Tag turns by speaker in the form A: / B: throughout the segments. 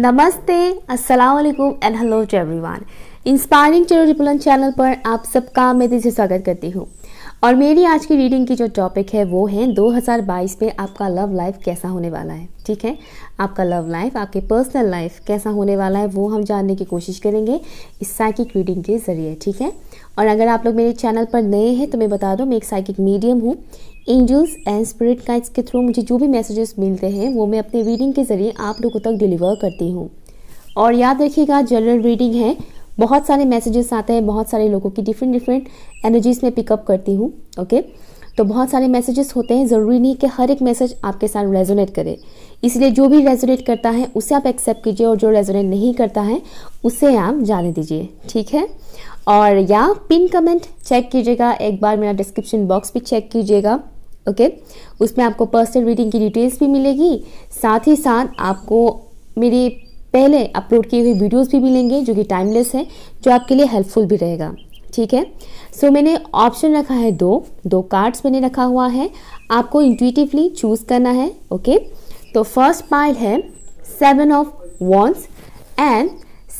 A: नमस्ते अस्सलाम वालेकुम and hello to everyone inspiring tarot रिपोलन चैनल पर आप सबका मैं दिल से स्वागत करती हूँ और मेरी आज की रीडिंग की जो टॉपिक है वो है 2022 में आपका लव लाइफ कैसा होने वाला है ठीक है आपका लव लाइफ आपके पर्सनल लाइफ कैसा होने वाला है वो हम जानने की कोशिश करेंगे इस साइकिक रीडिंग के ज़रिए ठीक है और अगर आप लोग मेरे चैनल पर नए हैं तो मैं बता दूँ मैं एक साइकिक मीडियम हूँ एंजल्स एंड स्पिरिट गाइड्स के थ्रू मुझे जो भी मैसेजेस मिलते हैं वो मैं अपने रीडिंग के ज़रिए आप लोगों तक डिलीवर करती हूँ और याद रखिएगा जनरल रीडिंग है बहुत सारे मैसेजेस आते हैं बहुत सारे लोगों की डिफरेंट डिफरेंट एनर्जीज में पिकअप करती हूँ ओके तो बहुत सारे मैसेजेस होते हैं ज़रूरी नहीं कि हर एक मैसेज आपके साथ रेजोनेट करे इसलिए जो भी रेजोनेट करता है उसे आप एक्सेप्ट कीजिए और जो रेजोनेट नहीं करता है उसे आप जाने दीजिए ठीक है और या पिन कमेंट चेक कीजिएगा एक बार मेरा डिस्क्रिप्शन बॉक्स भी चेक कीजिएगा ओके उसमें आपको पर्सनल रीडिंग की डिटेल्स भी मिलेगी साथ ही साथ आपको मेरी पहले अपलोड किए हुए वीडियोस भी मिलेंगे जो कि टाइमलेस है जो आपके लिए हेल्पफुल भी रहेगा ठीक है सो so, मैंने ऑप्शन रखा है दो दो कार्ड्स मैंने रखा हुआ है आपको इंटुटिवली चूज करना है ओके okay? तो फर्स्ट पाइल है seven of wands and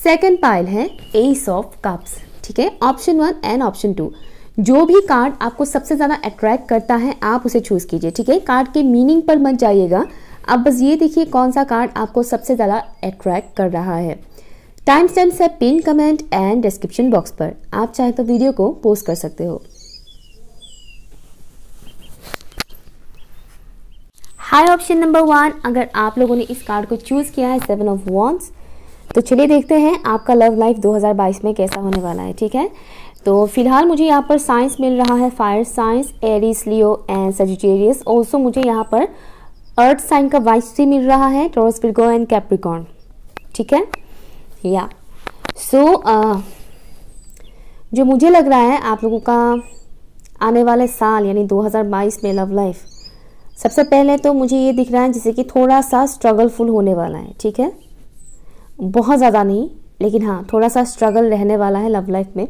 A: second pile है एस ऑफ कप्स ठीक है option one and option two जो भी कार्ड आपको सबसे ज़्यादा अट्रैक्ट करता है आप उसे चूज़ कीजिए ठीक है कार्ड के मीनिंग पर मत जाइएगा आप बस ये देखिए कौन सा कार्ड आपको सबसे ज़्यादा अट्रैक्ट कर रहा है टाइम स्टैम्प्स है pin comment and description box पर आप चाहे तो वीडियो को पोस्ट कर सकते हो हाई ऑप्शन नंबर वन अगर आप लोगों ने इस कार्ड को चूज़ किया है सेवन ऑफ वॉन्स तो चलिए देखते हैं आपका लव लाइफ 2022 में कैसा होने वाला है ठीक है तो फिलहाल मुझे यहाँ पर साइंस मिल रहा है fire signs Aries Leo and Sagittarius also मुझे यहाँ पर अर्थ साइन का वाइस भी मिल रहा है टॉरस विर्गो एंड कैप्रिकॉन ठीक है या सो so, uh, जो मुझे लग रहा है आप लोगों का आने वाले साल यानी 2022 में लव लाइफ सबसे पहले तो मुझे ये दिख रहा है जैसे कि थोड़ा सा स्ट्रगलफुल होने वाला है ठीक है बहुत ज़्यादा नहीं लेकिन हाँ थोड़ा सा स्ट्रगल रहने वाला है लव लाइफ में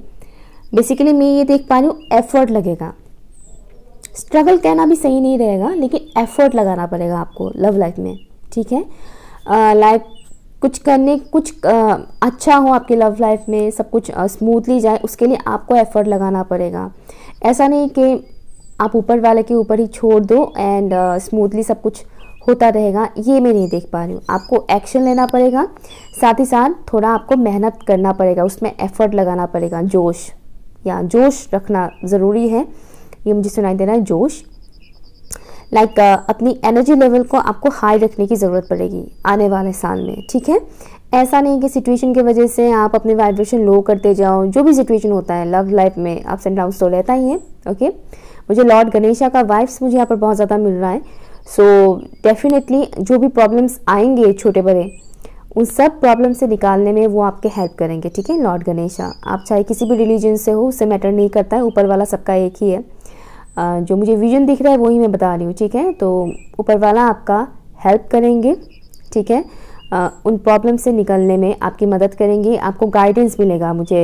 A: बेसिकली मैं ये देख पा रही हूँ एफर्ट लगेगा स्ट्रगल कहना भी सही नहीं रहेगा लेकिन एफर्ट लगाना पड़ेगा आपको लव लाइफ में ठीक है लाइक uh, कुछ करने कुछ आ, अच्छा हो आपके लव लाइफ में सब कुछ स्मूथली जाए उसके लिए आपको एफर्ट लगाना पड़ेगा ऐसा नहीं कि आप ऊपर वाले के ऊपर ही छोड़ दो एंड स्मूथली सब कुछ होता रहेगा ये मैं नहीं देख पा रही हूँ आपको एक्शन लेना पड़ेगा साथ ही साथ थोड़ा आपको मेहनत करना पड़ेगा उसमें एफर्ट लगाना पड़ेगा जोश या जोश रखना ज़रूरी है ये मुझे सुनाई दे रहा है जोश लाइक like, uh, अपनी एनर्जी लेवल को आपको हाई रखने की ज़रूरत पड़ेगी आने वाले साल में ठीक है ऐसा नहीं कि सिचुएशन की वजह से आप अपने वाइब्रेशन लो करते जाओ जो भी सिचुएशन होता है लव लाइफ में अप्स एंड डाउन्स तो रहता ही है ओके मुझे लॉर्ड गणेशा का वाइफ्स मुझे यहाँ पर बहुत ज़्यादा मिल रहा है सो so, डेफिनेटली जो भी प्रॉब्लम्स आएंगे छोटे बड़े उन सब प्रॉब्लम से निकालने में वो आपके हेल्प करेंगे ठीक है लॉर्ड गणेशा आप चाहे किसी भी रिलीजन से हो उससे मैटर नहीं करता है ऊपर वाला सबका एक ही है जो मुझे विजन दिख रहा है वही मैं बता रही हूँ ठीक है तो ऊपर वाला आपका हेल्प करेंगे ठीक है उन प्रॉब्लम से निकलने में आपकी मदद करेंगे आपको गाइडेंस मिलेगा मुझे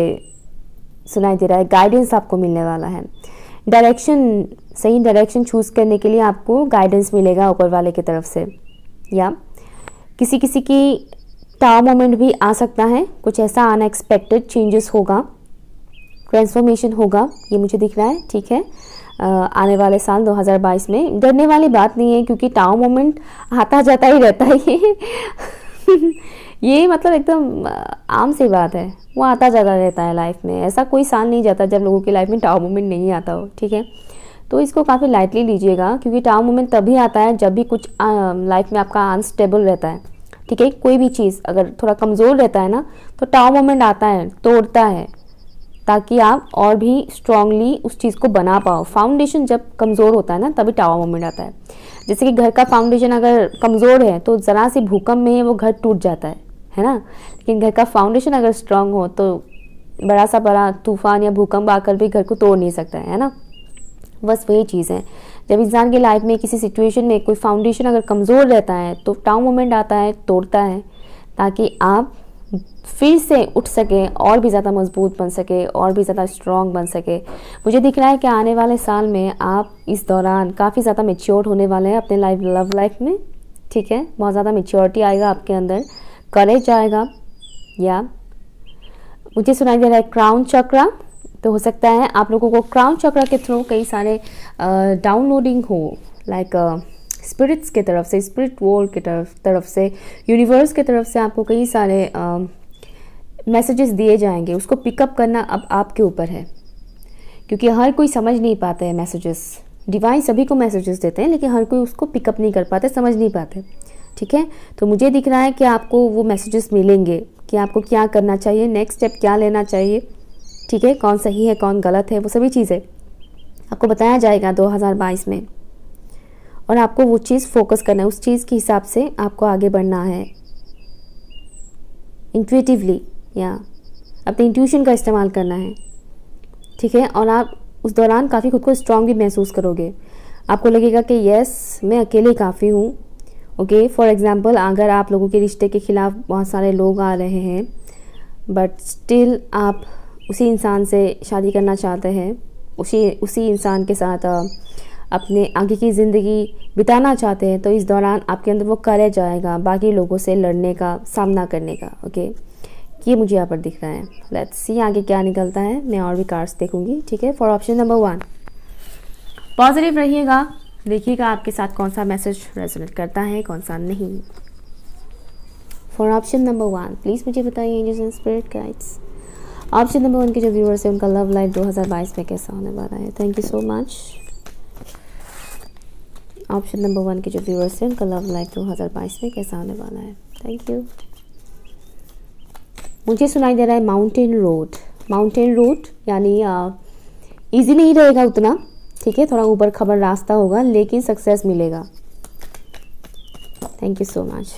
A: सुनाई दे रहा है गाइडेंस आपको मिलने वाला है डायरेक्शन सही डायरेक्शन चूज़ करने के लिए आपको गाइडेंस मिलेगा ऊपर वाले की तरफ से या किसी किसी की स्टार मोमेंट भी आ सकता है कुछ ऐसा अनएक्सपेक्टेड चेंजेस होगा ट्रांसफॉर्मेशन होगा ये मुझे दिख रहा है ठीक है आने वाले साल 2022 में डरने वाली बात नहीं है क्योंकि टाओ मोमेंट आता जाता ही रहता है ये ये मतलब एकदम आम सी बात है वो आता जाता रहता है लाइफ में ऐसा कोई साल नहीं जाता जब लोगों की लाइफ में टाओ मोमेंट नहीं आता हो ठीक है तो इसको काफ़ी लाइटली लीजिएगा क्योंकि टाओ मोमेंट तभी आता है जब भी कुछ लाइफ में आपका अनस्टेबल रहता है ठीक है कोई भी चीज़ अगर थोड़ा कमज़ोर रहता है ना तो टाओ मोमेंट आता है तोड़ता है ताकि आप और भी स्ट्रांगली उस चीज़ को बना पाओ फाउंडेशन जब कमज़ोर होता है ना तभी टावा मोमेंट आता है जैसे कि घर का फाउंडेशन अगर कमज़ोर है तो ज़रा सी भूकंप में वो घर टूट जाता है है ना लेकिन घर का फाउंडेशन अगर स्ट्रांग हो तो बड़ा सा बड़ा तूफान या भूकंप आकर भी घर को तोड़ नहीं सकता है, है ना बस वही चीज़ है जब इंसान के लाइफ में किसी सिचुएशन में कोई फाउंडेशन अगर कमज़ोर रहता है तो टाउ मोमेंट आता है तोड़ता है ताकि आप फिर से उठ सके और भी ज़्यादा मजबूत बन सके और भी ज़्यादा स्ट्रांग बन सके मुझे दिख रहा है कि आने वाले साल में आप इस दौरान काफ़ी ज़्यादा मेच्योर होने वाले हैं अपने लाइफ लव लाइफ में ठीक है बहुत ज़्यादा मेच्योरिटी आएगा आपके अंदर करेज आएगा या मुझे सुनाई दे रहा है क्राउन चक्रा तो हो सकता है आप लोगों को क्राउन चक्र के थ्रू कई सारे डाउनलोडिंग हो लाइक स्पिरिट्स के तरफ से स्पिरिट वर्ल्ड के तरफ तरफ से यूनिवर्स के तरफ से आपको कई सारे मैसेजेस दिए जाएंगे उसको पिकअप करना अब आपके ऊपर है क्योंकि हर कोई समझ नहीं पाते हैं मैसेजेस डिवाइन सभी को मैसेजेस देते हैं लेकिन हर कोई उसको पिकअप नहीं कर पाते समझ नहीं पाते ठीक है तो मुझे दिख रहा है कि आपको वो मैसेजेस मिलेंगे कि आपको क्या करना चाहिए नेक्स्ट स्टेप क्या लेना चाहिए ठीक है कौन सही है कौन गलत है वो सभी चीज़ें आपको बताया जाएगा 2022 में और आपको वो चीज़ फोकस करना है उस चीज़ के हिसाब से आपको आगे बढ़ना है इंटुटिवली या अपने इंट्यूशन का इस्तेमाल करना है ठीक है और आप उस दौरान काफ़ी खुद को स्ट्रांग भी महसूस करोगे आपको लगेगा कि यस मैं अकेले काफ़ी हूँ ओके फॉर एग्ज़ाम्पल अगर आप लोगों के रिश्ते के ख़िलाफ़ बहुत सारे लोग आ रहे हैं बट स्टिल आप उसी इंसान से शादी करना चाहते हैं उसी उसी इंसान के साथ अपने आगे की ज़िंदगी बिताना चाहते हैं तो इस दौरान आपके अंदर वो करे जाएगा बाकी लोगों से लड़ने का सामना करने का ओके ये मुझे यहाँ पर दिख रहा है लेट्स सी आगे क्या निकलता है मैं और भी कार्ड्स देखूंगी ठीक है for option number one positive रहिएगा देखिएगा आपके साथ कौन सा मैसेज रेजोनेट करता है कौन सा नहीं for option number one please मुझे बताइए इंजन स्पिरिट गाइड्स आप नंबर वन के जो व्यूअर्स हैं उनका लव लाइफ 2022 में कैसा होने वाला है thank you so much option number one के जो व्यूअर्स हैं उनका लव लाइफ 2022 में कैसा होने वाला है थैंक यू मुझे सुनाई दे रहा है माउंटेन रोड माउंटेन रोड यानी इजी नहीं रहेगा उतना ठीक है थोड़ा ऊपर खबर रास्ता होगा लेकिन सक्सेस मिलेगा थैंक यू सो मच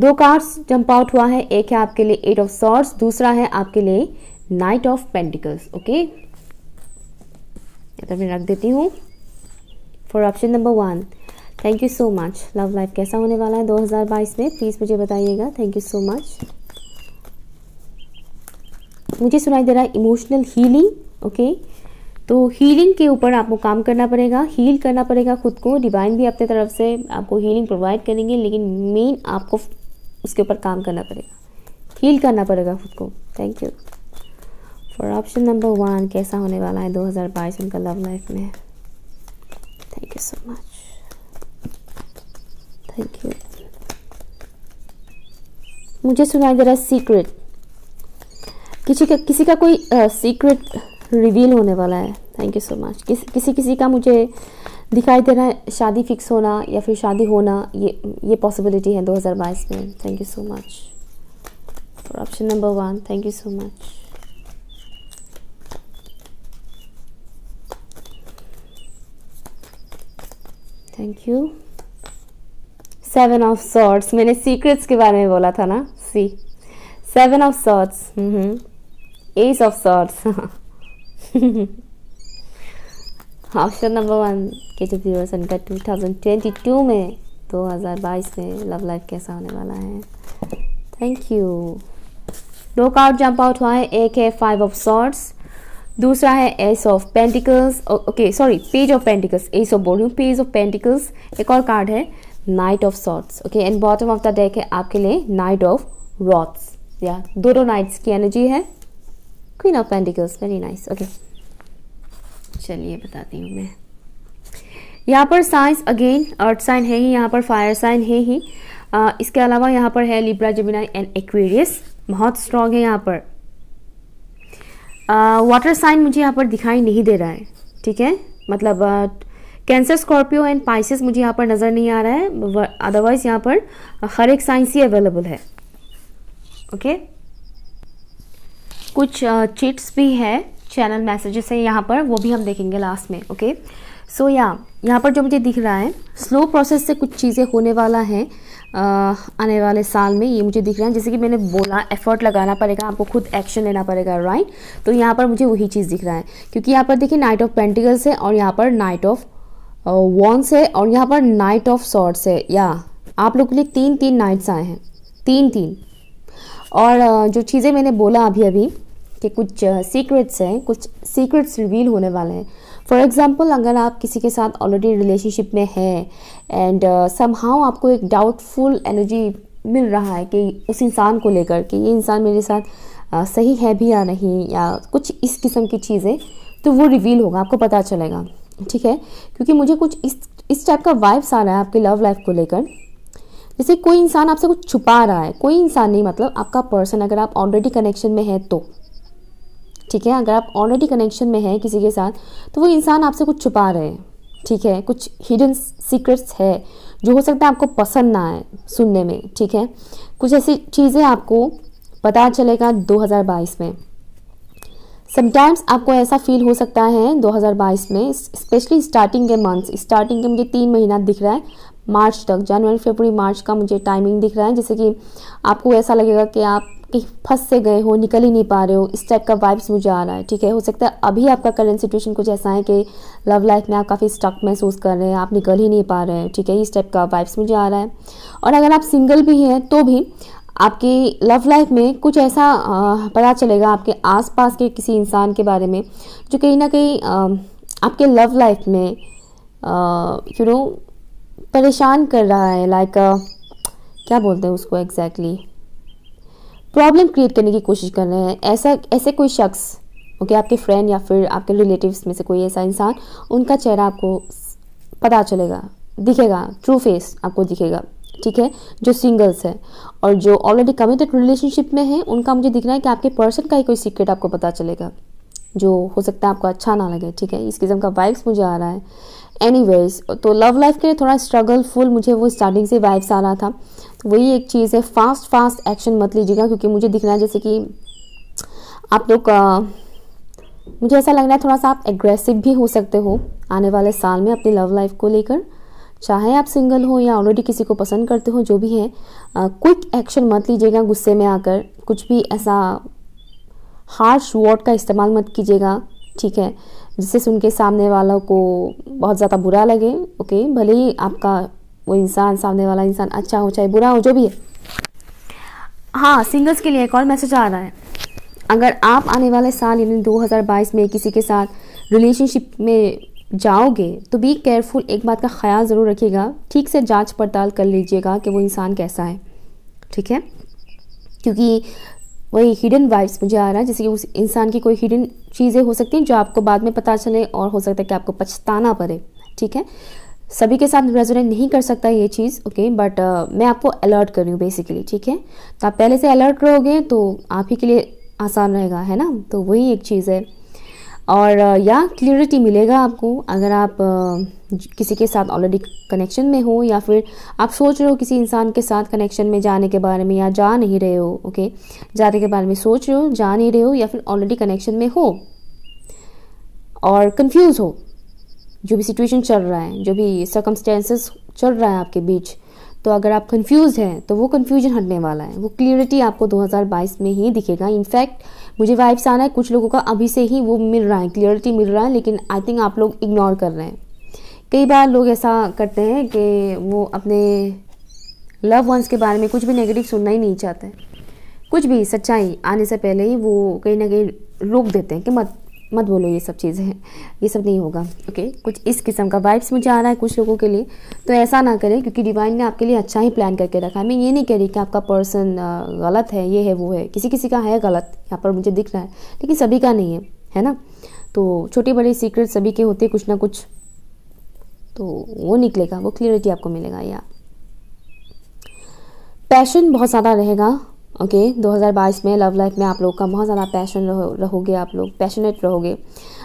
A: दो कार्ड्स जंप आउट हुआ है एक है आपके लिए एट ऑफ सॉर्ट्स दूसरा है आपके लिए नाइट ऑफ पेंटिकल्स ओके तो मैं रख देती हूँ for option number one thank you so much love life कैसा होने वाला है 2022 में प्लीज़ मुझे बताइएगा थैंक यू सो मच मुझे सुनाई दे रहा है इमोशनल हीलिंग ओके तो हीलिंग के ऊपर आपको काम करना पड़ेगा हील करना पड़ेगा खुद को डिवाइन भी अपने तरफ से आपको हीलिंग प्रोवाइड करेंगे लेकिन मेन आपको उसके ऊपर काम करना पड़ेगा हील करना पड़ेगा खुद को thank you for option number one कैसा होने वाला है 2022 उनका लव लाइफ में thank you so much thank you मुझे सुनाई दे रहा है सीक्रेट किसी का किसी का कोई सीक्रेट uh, रिवील होने वाला है थैंक यू सो मच किसी किसी का मुझे दिखाई दे रहा है शादी फिक्स होना या फिर शादी होना ये ये पॉसिबिलिटी है 2022 में thank you so much for option number one thank you so much thank you seven of swords मैंने सीक्रेट्स के बारे में बोला था ना see seven of swords ace of swords option number one के जो व्यूअर्स उनका टू में दो हजार बाईस में लव लाइफ कैसा होने वाला है thank you no card jump out हुआ है एक है फाइव ऑफ सॉर्ट्स दूसरा है ace of pentacles okay sorry page of pentacles ace of बोल रही हूँ पेज ऑफ पेंटिकल्स एक और कार्ड है knight of swords okay and bottom of the deck है आपके लिए नाइट ऑफ रॉट्स या दोनों नाइट्स की एनर्जी है queen of pentacles very nice okay चलिए बताती हूँ मैं यहाँ पर साइंस अगेन अर्थ साइन है ही यहाँ पर फायर साइन है ही आ, इसके अलावा यहाँ पर है लिब्रा जमिनाई एंड एक्वेरियस बहुत स्ट्रॉन्ग है यहाँ पर वाटर साइन मुझे यहाँ पर दिखाई नहीं दे रहा है ठीक है मतलब कैंसर स्कॉर्पियो एंड पाइसिस मुझे यहाँ पर नज़र नहीं आ रहा है अदरवाइज यहाँ पर हर एक साइंस ही अवेलेबल है ओके okay? कुछ चिट्स भी है चैनल मैसेजेस हैं यहाँ पर वो भी हम देखेंगे लास्ट में ओके सो या यहाँ पर जो मुझे दिख रहा है स्लो प्रोसेस से कुछ चीज़ें होने वाला है आ, आने वाले साल में ये मुझे दिख रहा है जैसे कि मैंने बोला एफर्ट लगाना पड़ेगा आपको खुद एक्शन लेना पड़ेगा राइट तो यहाँ पर मुझे वही चीज़ दिख रहा है क्योंकि यहाँ पर देखिए नाइट ऑफ पेंटिकल्स है और यहाँ पर नाइट ऑफ वॉन्स है और यहाँ पर नाइट ऑफ सॉर्ट्स है या आप लोग के लिए तीन तीन नाइट्स आए हैं तीन तीन और जो चीज़ें मैंने बोला अभी अभी कि कुछ सीक्रेट्स हैं कुछ सीक्रेट्स रिवील होने वाले हैं फॉर एग्ज़ाम्पल अगर आप किसी के साथ ऑलरेडी रिलेशनशिप में हैं एंड सम हाउ आपको एक डाउटफुल एनर्जी मिल रहा है कि उस इंसान को लेकर कि ये इंसान मेरे साथ आ, सही है भी या नहीं या कुछ इस किस्म की चीज़ें तो वो रिवील होगा आपको पता चलेगा ठीक है क्योंकि मुझे कुछ इस इस टाइप का वाइब्स आ रहा है आपके लव लाइफ को लेकर जैसे कोई इंसान आपसे कुछ छुपा रहा है कोई इंसान नहीं मतलब आपका पर्सन अगर आप ऑलरेडी कनेक्शन में है तो ठीक है अगर आप ऑलरेडी कनेक्शन में हैं किसी के साथ तो वो इंसान आपसे कुछ छुपा रहे हैं ठीक है कुछ हिडन सीक्रेट्स है जो हो सकता है आपको पसंद ना आए सुनने में ठीक है कुछ ऐसी चीज़ें आपको पता चलेगा 2022 में समटाइम्स आपको ऐसा फील हो सकता है 2022 में स्पेशली स्टार्टिंग के मंथ्स स्टार्टिंग के मुझे तीन महीना दिख रहा है मार्च तक जनवरी फरवरी मार्च का मुझे टाइमिंग दिख रहा है जैसे कि आपको ऐसा लगेगा कि आप कि फंस से गए हो निकल ही नहीं पा रहे हो इस टाइप का वाइब्स मुझे आ रहा है ठीक है हो सकता है अभी आपका करंट सिचुएशन कुछ ऐसा है कि लव लाइफ में आप काफ़ी स्टक महसूस कर रहे हैं आप निकल ही नहीं पा रहे हैं ठीक है इस टाइप का वाइब्स मुझे आ रहा है और अगर आप सिंगल भी हैं तो भी आपकी लव लाइफ में कुछ ऐसा पता चलेगा आपके आस के किसी इंसान के बारे में जो कहीं ना कहीं आपके लव लाइफ में यू नो परेशान कर रहा है लाइक like, क्या बोलते हैं उसको एग्जैक्टली exactly? प्रॉब्लम क्रिएट करने की कोशिश कर रहे हैं ऐसा ऐसे कोई शख्स ओके okay, आपके फ्रेंड या फिर आपके रिलेटिव्स में से कोई ऐसा इंसान उनका चेहरा आपको पता चलेगा दिखेगा ट्रू फेस आपको दिखेगा ठीक है जो सिंगल्स है और जो ऑलरेडी कमिटेड रिलेशनशिप में है उनका मुझे दिखना है कि आपके पर्सन का ही कोई सीक्रेट आपको पता चलेगा जो हो सकता है आपको अच्छा ना लगे ठीक है इस किस्म का वाइब्स मुझे आ रहा है एनीवेज तो लव लाइफ के लिए थोड़ा स्ट्रगलफुल मुझे वो स्टार्टिंग से वाइब्स आ रहा था तो वही एक चीज़ है फास्ट फास्ट एक्शन मत लीजिएगा क्योंकि मुझे दिख रहा है जैसे कि आप लोग मुझे ऐसा लग रहा है थोड़ा सा आप एग्रेसिव भी हो सकते हो आने वाले साल में अपनी लव लाइफ को लेकर चाहे आप सिंगल हो या ऑलरेडी किसी को पसंद करते हो जो भी है क्विक एक्शन मत लीजिएगा गुस्से में आकर कुछ भी ऐसा हार्श वर्ड का इस्तेमाल मत कीजिएगा ठीक है जिससे सुन के सामने वालों को बहुत ज़्यादा बुरा लगे ओके भले ही आपका वो इंसान सामने वाला इंसान अच्छा हो चाहे बुरा हो जो भी है हाँ सिंगल्स के लिए एक और मैसेज आ रहा है अगर आप आने वाले साल यानी 2022 में किसी के साथ रिलेशनशिप में जाओगे तो बी केयरफुल एक बात का ख्याल ज़रूर रखिएगा ठीक से जांच पड़ताल कर लीजिएगा कि वो इंसान कैसा है ठीक है क्योंकि वही हिडन वाइब्स मुझे आ रहा है जैसे कि उस इंसान की कोई हिडन चीज़ें हो सकती हैं जो आपको बाद में पता चले और हो सकता है कि आपको पछताना पड़े ठीक है सभी के साथ रेजोनेट नहीं कर सकता ये चीज़ ओके बट uh, मैं आपको अलर्ट कर रही हूँ बेसिकली ठीक है तो आप पहले से अलर्ट रहोगे तो आप ही के लिए आसान रहेगा है ना तो वही एक चीज़ है और uh, या क्लियरिटी मिलेगा आपको अगर आप uh, किसी के साथ ऑलरेडी कनेक्शन में हो या फिर आप सोच रहे हो किसी इंसान के साथ कनेक्शन में जाने के बारे में या जा नहीं रहे हो ओके जाने के बारे में सोच रहे हो जा नहीं रहे हो या फिर ऑलरेडी कनेक्शन में हो और कंफ्यूज हो जो भी सिचुएशन चल रहा है जो भी सर्कमस्टेंसेस चल रहा है आपके बीच तो अगर आप कंफ्यूज हैं तो वो कन्फ्यूजन हटने वाला है वो क्लियरिटी आपको 2022 में ही दिखेगा इनफैक्ट मुझे वाइब्स आना है कुछ लोगों का अभी से ही वो मिल रहा है क्लियरिटी मिल रहा है लेकिन आई थिंक आप लोग इग्नोर कर रहे हैं कई बार लोग ऐसा करते हैं कि वो अपने लव वंस के बारे में कुछ भी नेगेटिव सुनना ही नहीं चाहते कुछ भी सच्चाई आने से पहले ही वो कहीं ना कहीं रोक देते हैं कि मत मत बोलो ये सब चीज़ें हैं ये सब नहीं होगा ओके कुछ इस किस्म का वाइब्स मुझे आ रहा है कुछ लोगों के लिए तो ऐसा ना करें क्योंकि डिवाइन ने आपके लिए अच्छा ही प्लान करके रखा है मैं ये नहीं कह रही कि आपका पर्सन गलत है ये है वो है किसी किसी का है गलत यहाँ पर मुझे दिख रहा है लेकिन सभी का नहीं है है ना तो छोटे बड़े सीक्रेट सभी के होते कुछ ना कुछ तो वो निकलेगा वो क्लियरिटी आपको मिलेगा या पैशन बहुत ज़्यादा रहेगा ओके okay, 2022 में लव लाइफ में आप लोग का बहुत ज़्यादा पैशन रहो, रहोगे आप लोग पैशनेट रहोगे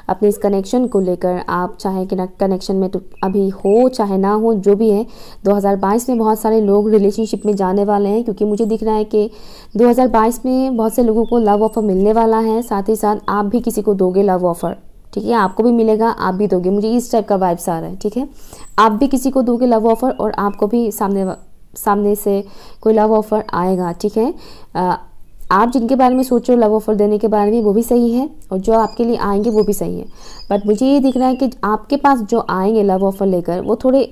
A: अपने इस कनेक्शन को लेकर आप चाहे कि ना कनेक्शन में तो अभी हो चाहे ना हो जो भी है 2022 में बहुत सारे लोग रिलेशनशिप में जाने वाले हैं क्योंकि मुझे दिख रहा है कि 2022 में बहुत से लोगों को लव ऑफ़र मिलने वाला है साथ ही साथ आप भी किसी को दोगे लव ऑफ़र ठीक है आपको भी मिलेगा आप भी दोगे मुझे इस टाइप का वाइब्स आ रहा है ठीक है आप भी किसी को दोगे लव ऑफ़र और आपको भी सामने सामने से कोई लव ऑफ़र आएगा ठीक है आप जिनके बारे में सोच रहे हो लव ऑफ़र देने के बारे में वो भी सही है और जो आपके लिए आएंगे वो भी सही है बट मुझे ये दिख रहा है कि आपके पास जो आएंगे लव ऑफ़र लेकर वो थोड़े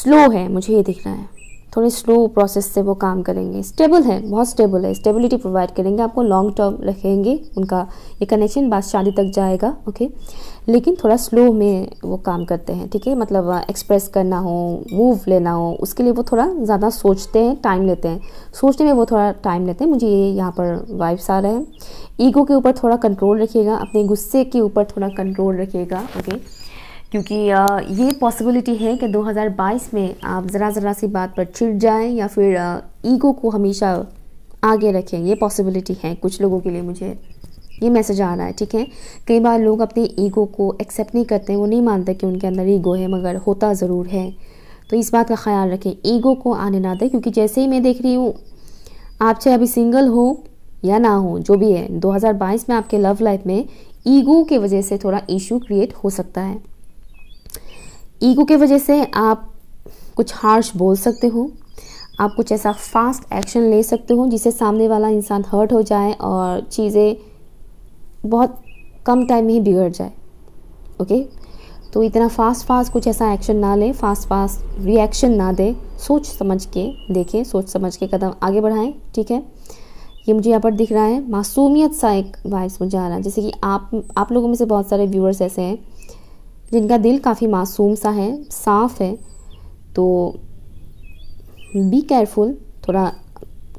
A: स्लो है मुझे ये दिख रहा है थोड़ी स्लो प्रोसेस से वो काम करेंगे स्टेबल है बहुत स्टेबल है स्टेबिलिटी प्रोवाइड करेंगे आपको लॉन्ग टर्म रखेंगे उनका ये कनेक्शन बाद शादी तक जाएगा ओके लेकिन थोड़ा स्लो में वो काम करते हैं ठीक है मतलब एक्सप्रेस करना हो मूव लेना हो उसके लिए वो थोड़ा ज़्यादा सोचते हैं टाइम लेते हैं सोचने में वो थोड़ा टाइम लेते हैं मुझे ये यहाँ पर वाइब्स आ रहे हैं ईगो के ऊपर थोड़ा कंट्रोल रखिएगा अपने गुस्से के ऊपर थोड़ा कंट्रोल रखिएगा ओके क्योंकि ये पॉसिबिलिटी है कि 2022 में आप ज़रा ज़रा सी बात पर छिड़ जाएं या फिर ईगो को हमेशा आगे रखें ये पॉसिबिलिटी है कुछ लोगों के लिए मुझे ये मैसेज आ रहा है ठीक है कई बार लोग अपने ईगो को एक्सेप्ट नहीं करते वो नहीं मानते कि उनके अंदर ईगो है मगर होता ज़रूर है तो इस बात का ख्याल रखें ईगो को आने ना दें क्योंकि जैसे ही मैं देख रही हूँ आप चाहे अभी सिंगल हो या ना हो जो भी है 2022 में आपके लव लाइफ में ईगो के वजह से थोड़ा इशू क्रिएट हो सकता है ईगो के वजह से आप कुछ हार्श बोल सकते हो आप कुछ ऐसा फास्ट एक्शन ले सकते हो जिससे सामने वाला इंसान हर्ट हो जाए और चीज़ें बहुत कम टाइम में ही बिगड़ जाए ओके तो इतना फास्ट फास्ट कुछ ऐसा एक्शन ना लें फास्ट फास्ट रिएक्शन ना दें सोच समझ के देखें सोच समझ के कदम आगे बढ़ाएं ठीक है ये मुझे यहाँ पर दिख रहा है मासूमियत सा एक वाइब्स मुझे आ रहा है जैसे कि आप आप लोगों में से बहुत सारे व्यूअर्स ऐसे हैं जिनका दिल काफ़ी मासूम सा है साफ़ है तो बी केयरफुल थोड़ा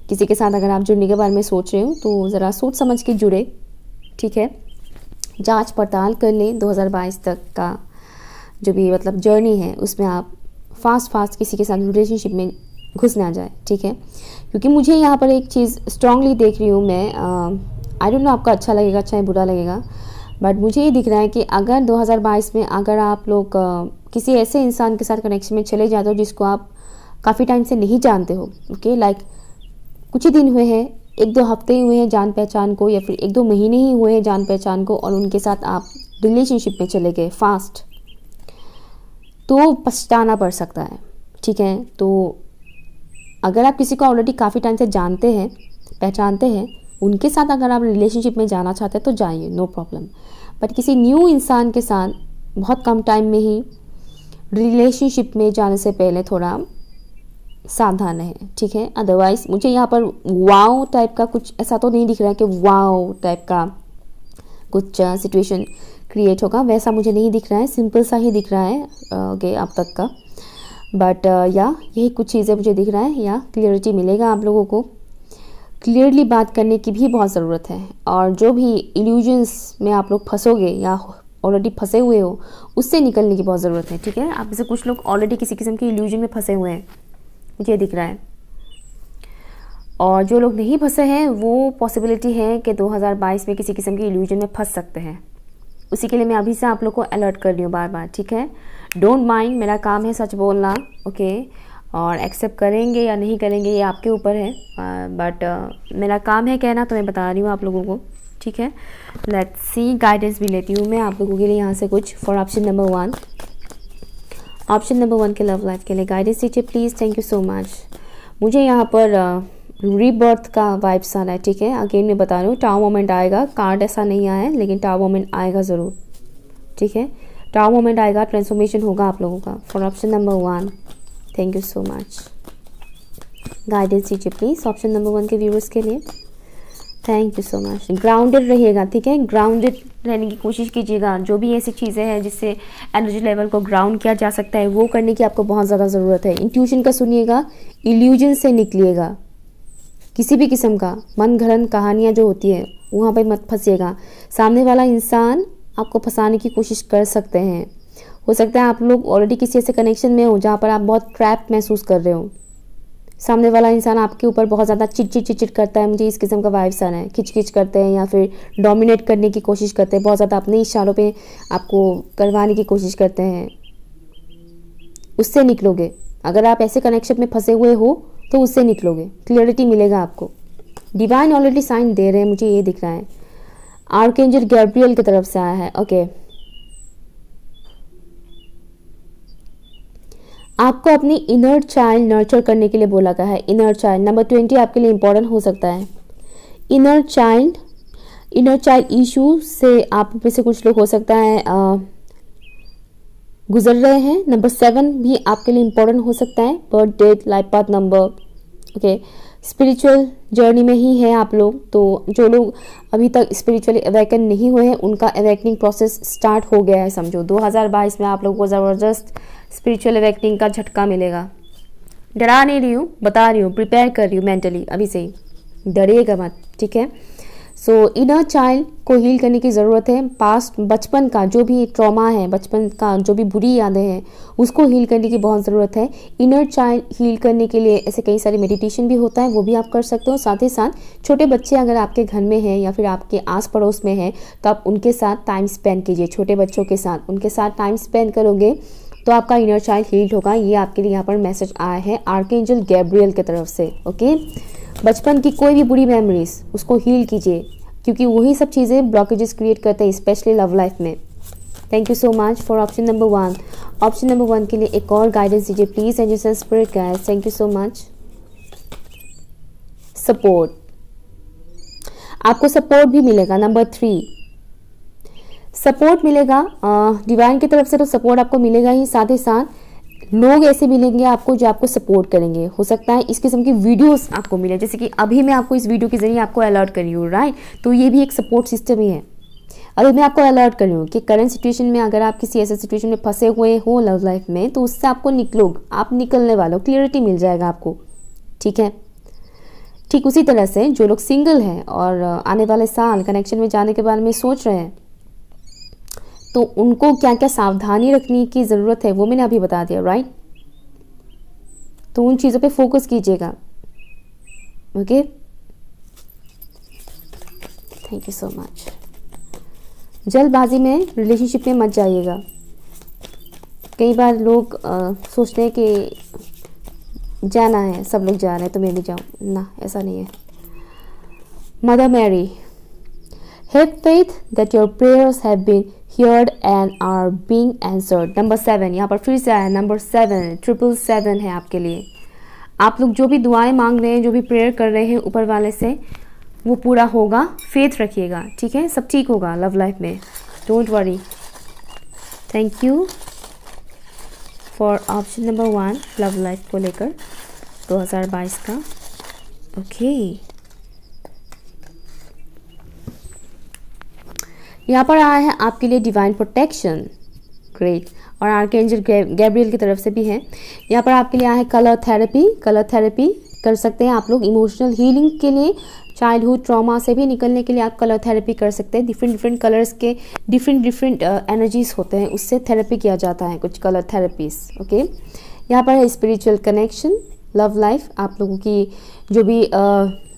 A: किसी के साथ अगर आप जुड़ने के बारे में सोच रहे हो तो ज़रा सोच समझ के जुड़े ठीक है जांच पड़ताल कर लें 2022 तक का जो भी मतलब जर्नी है उसमें आप फास्ट फास्ट किसी के साथ रिलेशनशिप में घुस ना जाए ठीक है क्योंकि मुझे यहाँ पर एक चीज़ स्ट्रांगली देख रही हूँ मैं आई डोंट नो आपका अच्छा लगेगा अच्छा बुरा लगेगा बट मुझे ये दिख रहा है कि अगर 2022 में अगर आप लोग किसी ऐसे इंसान के साथ कनेक्शन में चले जाते हो जिसको आप काफ़ी टाइम से नहीं जानते हो ओके लाइक कुछ ही दिन हुए हैं एक दो हफ्ते ही हुए हैं जान पहचान को या फिर एक दो महीने ही हुए हैं जान पहचान को और उनके साथ आप रिलेशनशिप में चले गए फास्ट तो पछताना पड़ सकता है ठीक है तो अगर आप किसी को ऑलरेडी काफ़ी टाइम से जानते हैं पहचानते हैं उनके साथ अगर आप रिलेशनशिप में जाना चाहते हैं तो जाइए नो प्रॉब्लम बट किसी न्यू इंसान के साथ बहुत कम टाइम में ही रिलेशनशिप में जाने से पहले थोड़ा सावधान है ठीक है अदरवाइज मुझे यहाँ पर वाओ टाइप का कुछ ऐसा तो नहीं दिख रहा है कि वाओ टाइप का कुछ सिचुएशन uh, क्रिएट होगा वैसा मुझे नहीं दिख रहा है सिंपल सा ही दिख रहा है ओके uh, अब तक का बट या uh, यही कुछ चीज़ें मुझे दिख रहा है या क्लियरिटी मिलेगा आप लोगों को क्लियरली बात करने की भी बहुत ज़रूरत है और जो भी इल्यूजन्स में आप लोग फंसोगे या ऑलरेडी फंसे हुए हो उससे निकलने की बहुत ज़रूरत है ठीक है आप जैसे कुछ लोग ऑलरेडी किसी किस्म के इल्यूजन में फंसे हुए हैं मुझे दिख रहा है और जो लोग नहीं फंसे हैं वो पॉसिबिलिटी है कि 2022 में किसी किस्म के इल्यूजन में फंस सकते हैं उसी के लिए मैं अभी से आप लोग को अलर्ट कर रही हूँ बार बार ठीक है डोंट माइंड मेरा काम है सच बोलना ओके okay? और एक्सेप्ट करेंगे या नहीं करेंगे ये आपके ऊपर है बट uh, मेरा काम है कहना तो मैं बता रही हूँ आप लोगों को ठीक है लेट्स सी गाइडेंस भी लेती हूँ मैं आप लोगों के लिए यहाँ से कुछ for option number one option number one के लव लाइफ के लिए गाइडेंस दीजिए please thank you so much मुझे यहाँ पर रीबर्थ uh, का वाइब्स आना है ठीक है अगेन मैं बता रही हूँ टाव मोमेंट आएगा कार्ड ऐसा नहीं आया है लेकिन टाव मोमेंट आएगा ज़रूर ठीक है टाव मोमेंट आएगा ट्रांसफॉर्मेशन होगा आप लोगों का for option number one thank you so much guidance दीजिए प्लीज़ ऑप्शन नंबर वन के व्यूवर्स के लिए thank you so much grounded रहिएगा ठीक है ग्राउंडेड रहने की कोशिश कीजिएगा जो भी ऐसी चीज़ें हैं जिससे एनर्जी लेवल को ग्राउंड किया जा सकता है वो करने की आपको बहुत ज़्यादा ज़रूरत है इंट्यूशन का सुनिएगा इल्यूजन से निकलिएगा किसी भी किस्म का मन घरन कहानियाँ जो होती है वहाँ पर मत फंसीगा सामने वाला इंसान आपको फंसाने की कोशिश कर सकते हैं हो सकता है आप लोग ऑलरेडी किसी ऐसे कनेक्शन में हो जहाँ पर आप बहुत ट्रैप महसूस कर रहे हो सामने वाला इंसान आपके ऊपर बहुत ज़्यादा चिड़चिड़ चिट करता है मुझे इस किस्म का वाइब्स आना है खिचखिच करते हैं या फिर डोमिनेट करने की कोशिश करते हैं बहुत ज़्यादा अपने इशारों पे आपको करवाने की कोशिश करते हैं उससे निकलोगे अगर आप ऐसे कनेक्शन में फंसे हुए हो तो उससे निकलोगे क्लियरिटी मिलेगा आपको डिवाइन ऑलरेडी साइन दे रहे हैं मुझे ये दिख रहा है आर्क एंजल की तरफ से आया है ओके आपको अपनी इनर चाइल्ड नर्चर करने के लिए बोला गया है इनर चाइल्ड नंबर ट्वेंटी आपके लिए इंपॉर्टेंट हो सकता है inner child inner child issue से आप में से कुछ लोग हो सकता है आ, गुजर रहे हैं नंबर सेवन भी आपके लिए इंपॉर्टेंट हो सकता है birth date life path number okay spiritual journey में ही हैं आप लोग तो जो लोग अभी तक स्पिरिचुअली अवेकन नहीं हुए हैं उनका अवेकनिंग प्रोसेस स्टार्ट हो गया है समझो 2022 में आप लोगों को ज़बरदस्त स्पिरिचुअल अवेकनिंग का झटका मिलेगा डरा नहीं रही हूँ बता रही हूँ प्रिपेयर कर रही हूँ मेंटली अभी से ही डरेगा मत ठीक है सो इनर चाइल्ड को हील करने की ज़रूरत है पास्ट बचपन का जो भी ट्रॉमा है बचपन का जो भी बुरी यादें हैं उसको हील करने की बहुत ज़रूरत है इनर चाइल्ड हील करने के लिए ऐसे कई सारे मेडिटेशन भी होता है वो भी आप कर सकते हो साथ ही साथ छोटे बच्चे अगर आपके घर में हैं या फिर आपके आस पड़ोस में हैं तो आप उनके साथ टाइम स्पेंड कीजिए छोटे बच्चों के साथ उनके साथ टाइम स्पेंड करोगे तो आपका इनर चाइल्ड हील्ड होगा ये आपके लिए यहाँ पर मैसेज आया है आर्केंजल एंजल गैब्रियल की तरफ से ओके बचपन की कोई भी बुरी मेमोरीज उसको हील कीजिए क्योंकि वही सब चीज़ें ब्लॉकेजेस क्रिएट करते हैं स्पेशली लव लाइफ में thank you so much for option number one option number one के लिए एक और गाइडेंस दीजिए please and you spirit guide thank you so much support आपको सपोर्ट भी मिलेगा नंबर थ्री सपोर्ट मिलेगा डिवाइन की तरफ से तो सपोर्ट आपको मिलेगा ही साथ ही साथ लोग ऐसे मिलेंगे आपको जो आपको सपोर्ट करेंगे हो सकता है इस किस्म की वीडियोस आपको मिले जैसे कि अभी मैं आपको इस वीडियो के ज़रिए आपको अलर्ट कर रही हूँ राइट तो ये भी एक सपोर्ट सिस्टम ही है अभी मैं आपको अलर्ट कर रही हूँ कि करंट सिचुएशन में अगर आप किसी ऐसे सिचुएशन में फंसे हुए हो लव लाइफ में तो उससे आपको निकलो आप निकलने वाले हो क्लियरिटी मिल जाएगा आपको ठीक है ठीक उसी तरह से जो लोग सिंगल हैं और आने वाले साल कनेक्शन में जाने के बारे में सोच रहे हैं तो उनको क्या क्या सावधानी रखने की ज़रूरत है वो मैंने अभी बता दिया राइट तो उन चीज़ों पे फोकस कीजिएगा okay thank you so much जल्दबाजी में रिलेशनशिप में मत जाइएगा कई बार लोग आ, सोचते हैं कि जाना है सब लोग जा रहे हैं तो मैं भी जाऊँ ना ऐसा नहीं है Mother Mary have faith that your prayers have been heard and are being answered number seven यहाँ पर फिर से आया नंबर सेवन ट्रिपल सेवन है आपके लिए आप लोग जो भी दुआएं मांग रहे हैं जो भी प्रेयर कर रहे हैं ऊपर वाले से वो पूरा होगा फेथ रखिएगा ठीक है सब ठीक होगा लव लाइफ में don't worry thank you for option number one love life को लेकर 2022 का ओके okay. यहाँ पर आया है आपके लिए डिवाइन प्रोटेक्शन ग्रेट और आर्केंजल गैब्रियल की तरफ से भी है यहाँ पर आपके लिए आया है कलर थेरेपी कलर थेरेपी कर सकते हैं आप लोग इमोशनल हीलिंग के लिए चाइल्डहुड ट्रॉमा से भी निकलने के लिए आप कलर थेरेपी कर सकते हैं डिफरेंट डिफरेंट कलर्स के डिफरेंट डिफरेंट एनर्जीज होते हैं उससे थेरेपी किया जाता है कुछ कलर थेरेपीज ओके यहाँ पर है स्पिरिचुअल कनेक्शन लव लाइफ आप लोगों की जो भी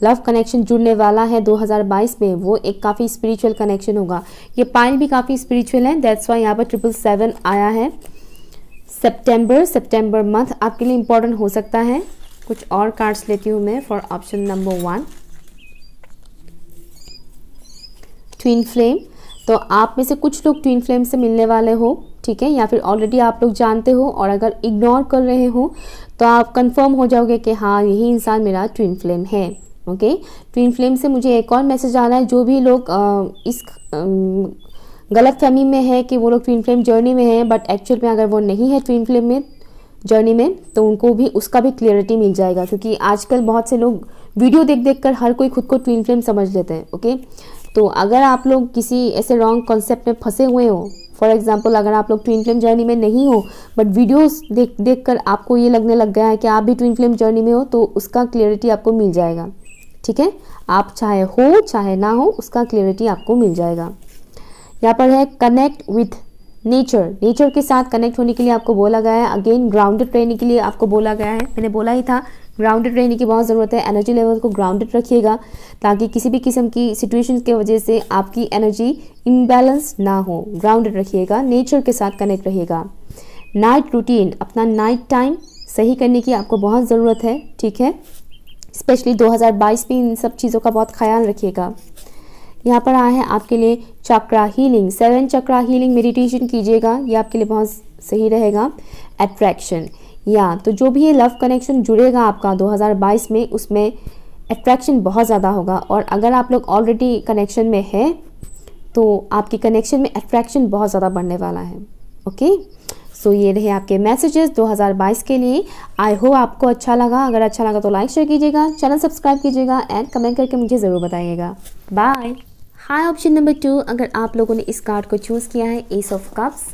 A: लव कनेक्शन जुड़ने वाला है 2022 में वो एक काफ़ी स्पिरिचुअल कनेक्शन होगा ये पाइल भी काफ़ी स्पिरिचुअल है दैट्स वाई यहाँ पर ट्रिपल सेवन आया है सितंबर सितंबर मंथ आपके लिए इम्पोर्टेंट हो सकता है कुछ और कार्ड्स लेती हूँ मैं for option number one twin flame तो आप में से कुछ लोग ट्विन फ्लेम से मिलने वाले हो ठीक है या फिर ऑलरेडी आप लोग जानते हो और अगर इग्नोर कर रहे हो तो आप कंफर्म हो जाओगे कि हाँ यही इंसान मेरा ट्विन फ्लेम है ओके ट्विन फ्लेम से मुझे एक और मैसेज आ रहा है जो भी लोग आ, इस गलत फहमी में है कि वो लोग ट्विन फ्लेम जर्नी में हैं बट एक्चुअल में अगर वो नहीं है ट्विन फ्लेम में जर्नी में तो उनको भी उसका भी क्लियरिटी मिल जाएगा क्योंकि आजकल बहुत से लोग वीडियो देख देख कर हर कोई खुद को ट्विन फ्लेम समझ लेते हैं ओके तो अगर आप लोग किसी ऐसे रॉन्ग कॉन्सेप्ट में फंसे हुए हो फॉर एग्जाम्पल अगर आप लोग ट्विन फिल्म जर्नी में नहीं हो बट वीडियोस देख देख कर आपको ये लगने लग गया है कि आप भी ट्विन फिल्म जर्नी में हो तो उसका क्लियरिटी आपको मिल जाएगा ठीक है आप चाहे हो चाहे ना हो उसका क्लियरिटी आपको मिल जाएगा यहाँ पर है कनेक्ट विथ नेचर नेचर के साथ कनेक्ट होने के लिए आपको बोला गया है अगेन ग्राउंडेड रहने के लिए आपको बोला गया है मैंने बोला ही था ग्राउंडेड रहने की बहुत ज़रूरत है एनर्जी लेवल को ग्राउंडेड रखिएगा ताकि किसी भी किस्म की सिचुएशन के वजह से आपकी एनर्जी इम्बैलेंस ना हो ग्राउंडेड रखिएगा नेचर के साथ कनेक्ट रहेगा नाइट रूटीन अपना नाइट टाइम सही करने की आपको बहुत ज़रूरत है ठीक है स्पेशली 2022 में इन सब चीज़ों का बहुत ख्याल रखिएगा यहाँ पर आया है आपके लिए chakra healing seven chakra healing meditation कीजिएगा ये आपके लिए बहुत सही रहेगा एट्रैक्शन या तो जो भी ये लव कनेक्शन जुड़ेगा आपका 2022 में उसमें अट्रैक्शन बहुत ज़्यादा होगा और अगर आप लोग ऑलरेडी कनेक्शन में है तो आपकी कनेक्शन में अट्रैक्शन बहुत ज़्यादा बढ़ने वाला है ओके सो so, ये रहे आपके मैसेजेस 2022 के लिए आई होप आपको अच्छा लगा अगर अच्छा लगा तो लाइक शेयर कीजिएगा चैनल सब्सक्राइब कीजिएगा एंड कमेंट करके मुझे ज़रूर बताइएगा bye hi option number two अगर आप लोगों ने इस कार्ड को चूज़ किया है एस ऑफ कप्स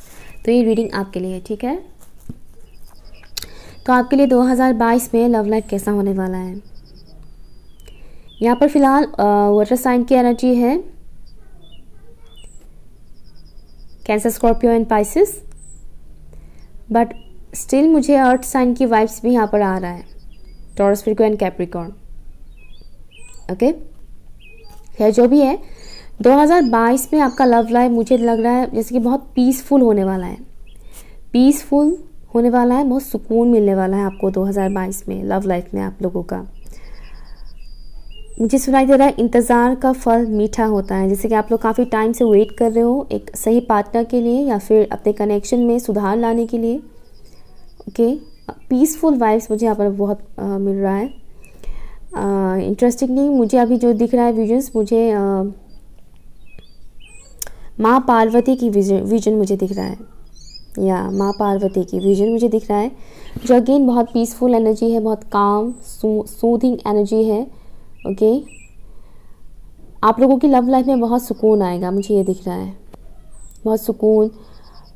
A: तो ये रीडिंग आपके लिए है ठीक है तो आपके लिए 2022 में लव लाइफ कैसा होने वाला है यहाँ पर फिलहाल वाटर साइन की एनर्जी है Cancer Scorpio and Pisces but still मुझे अर्थ साइन की वाइब्स भी यहाँ पर आ रहा है टॉरस एंड कैप्रिकॉर्न ओके है जो भी है 2022 में आपका लव लाइफ मुझे लग रहा है जैसे कि बहुत पीसफुल होने वाला है पीसफुल होने वाला है बहुत सुकून मिलने वाला है आपको 2022 में लव लाइफ में आप लोगों का मुझे सुनाई दे रहा है इंतज़ार का फल मीठा होता है जैसे कि आप लोग काफ़ी टाइम से वेट कर रहे हो एक सही पार्टनर के लिए या फिर अपने कनेक्शन में सुधार लाने के लिए ओके पीसफुल वाइब्स मुझे यहाँ पर बहुत आ, मिल रहा है इंटरेस्टिंगली मुझे अभी जो दिख रहा है विजन्स मुझे माँ पार्वती की विजन विजन मुझे दिख रहा है या माँ पार्वती की विजन मुझे दिख रहा है जो अगेन बहुत पीसफुल एनर्जी है बहुत काम सूदिंग एनर्जी है ओके आप लोगों की लव लाइफ में बहुत सुकून आएगा मुझे ये दिख रहा है बहुत सुकून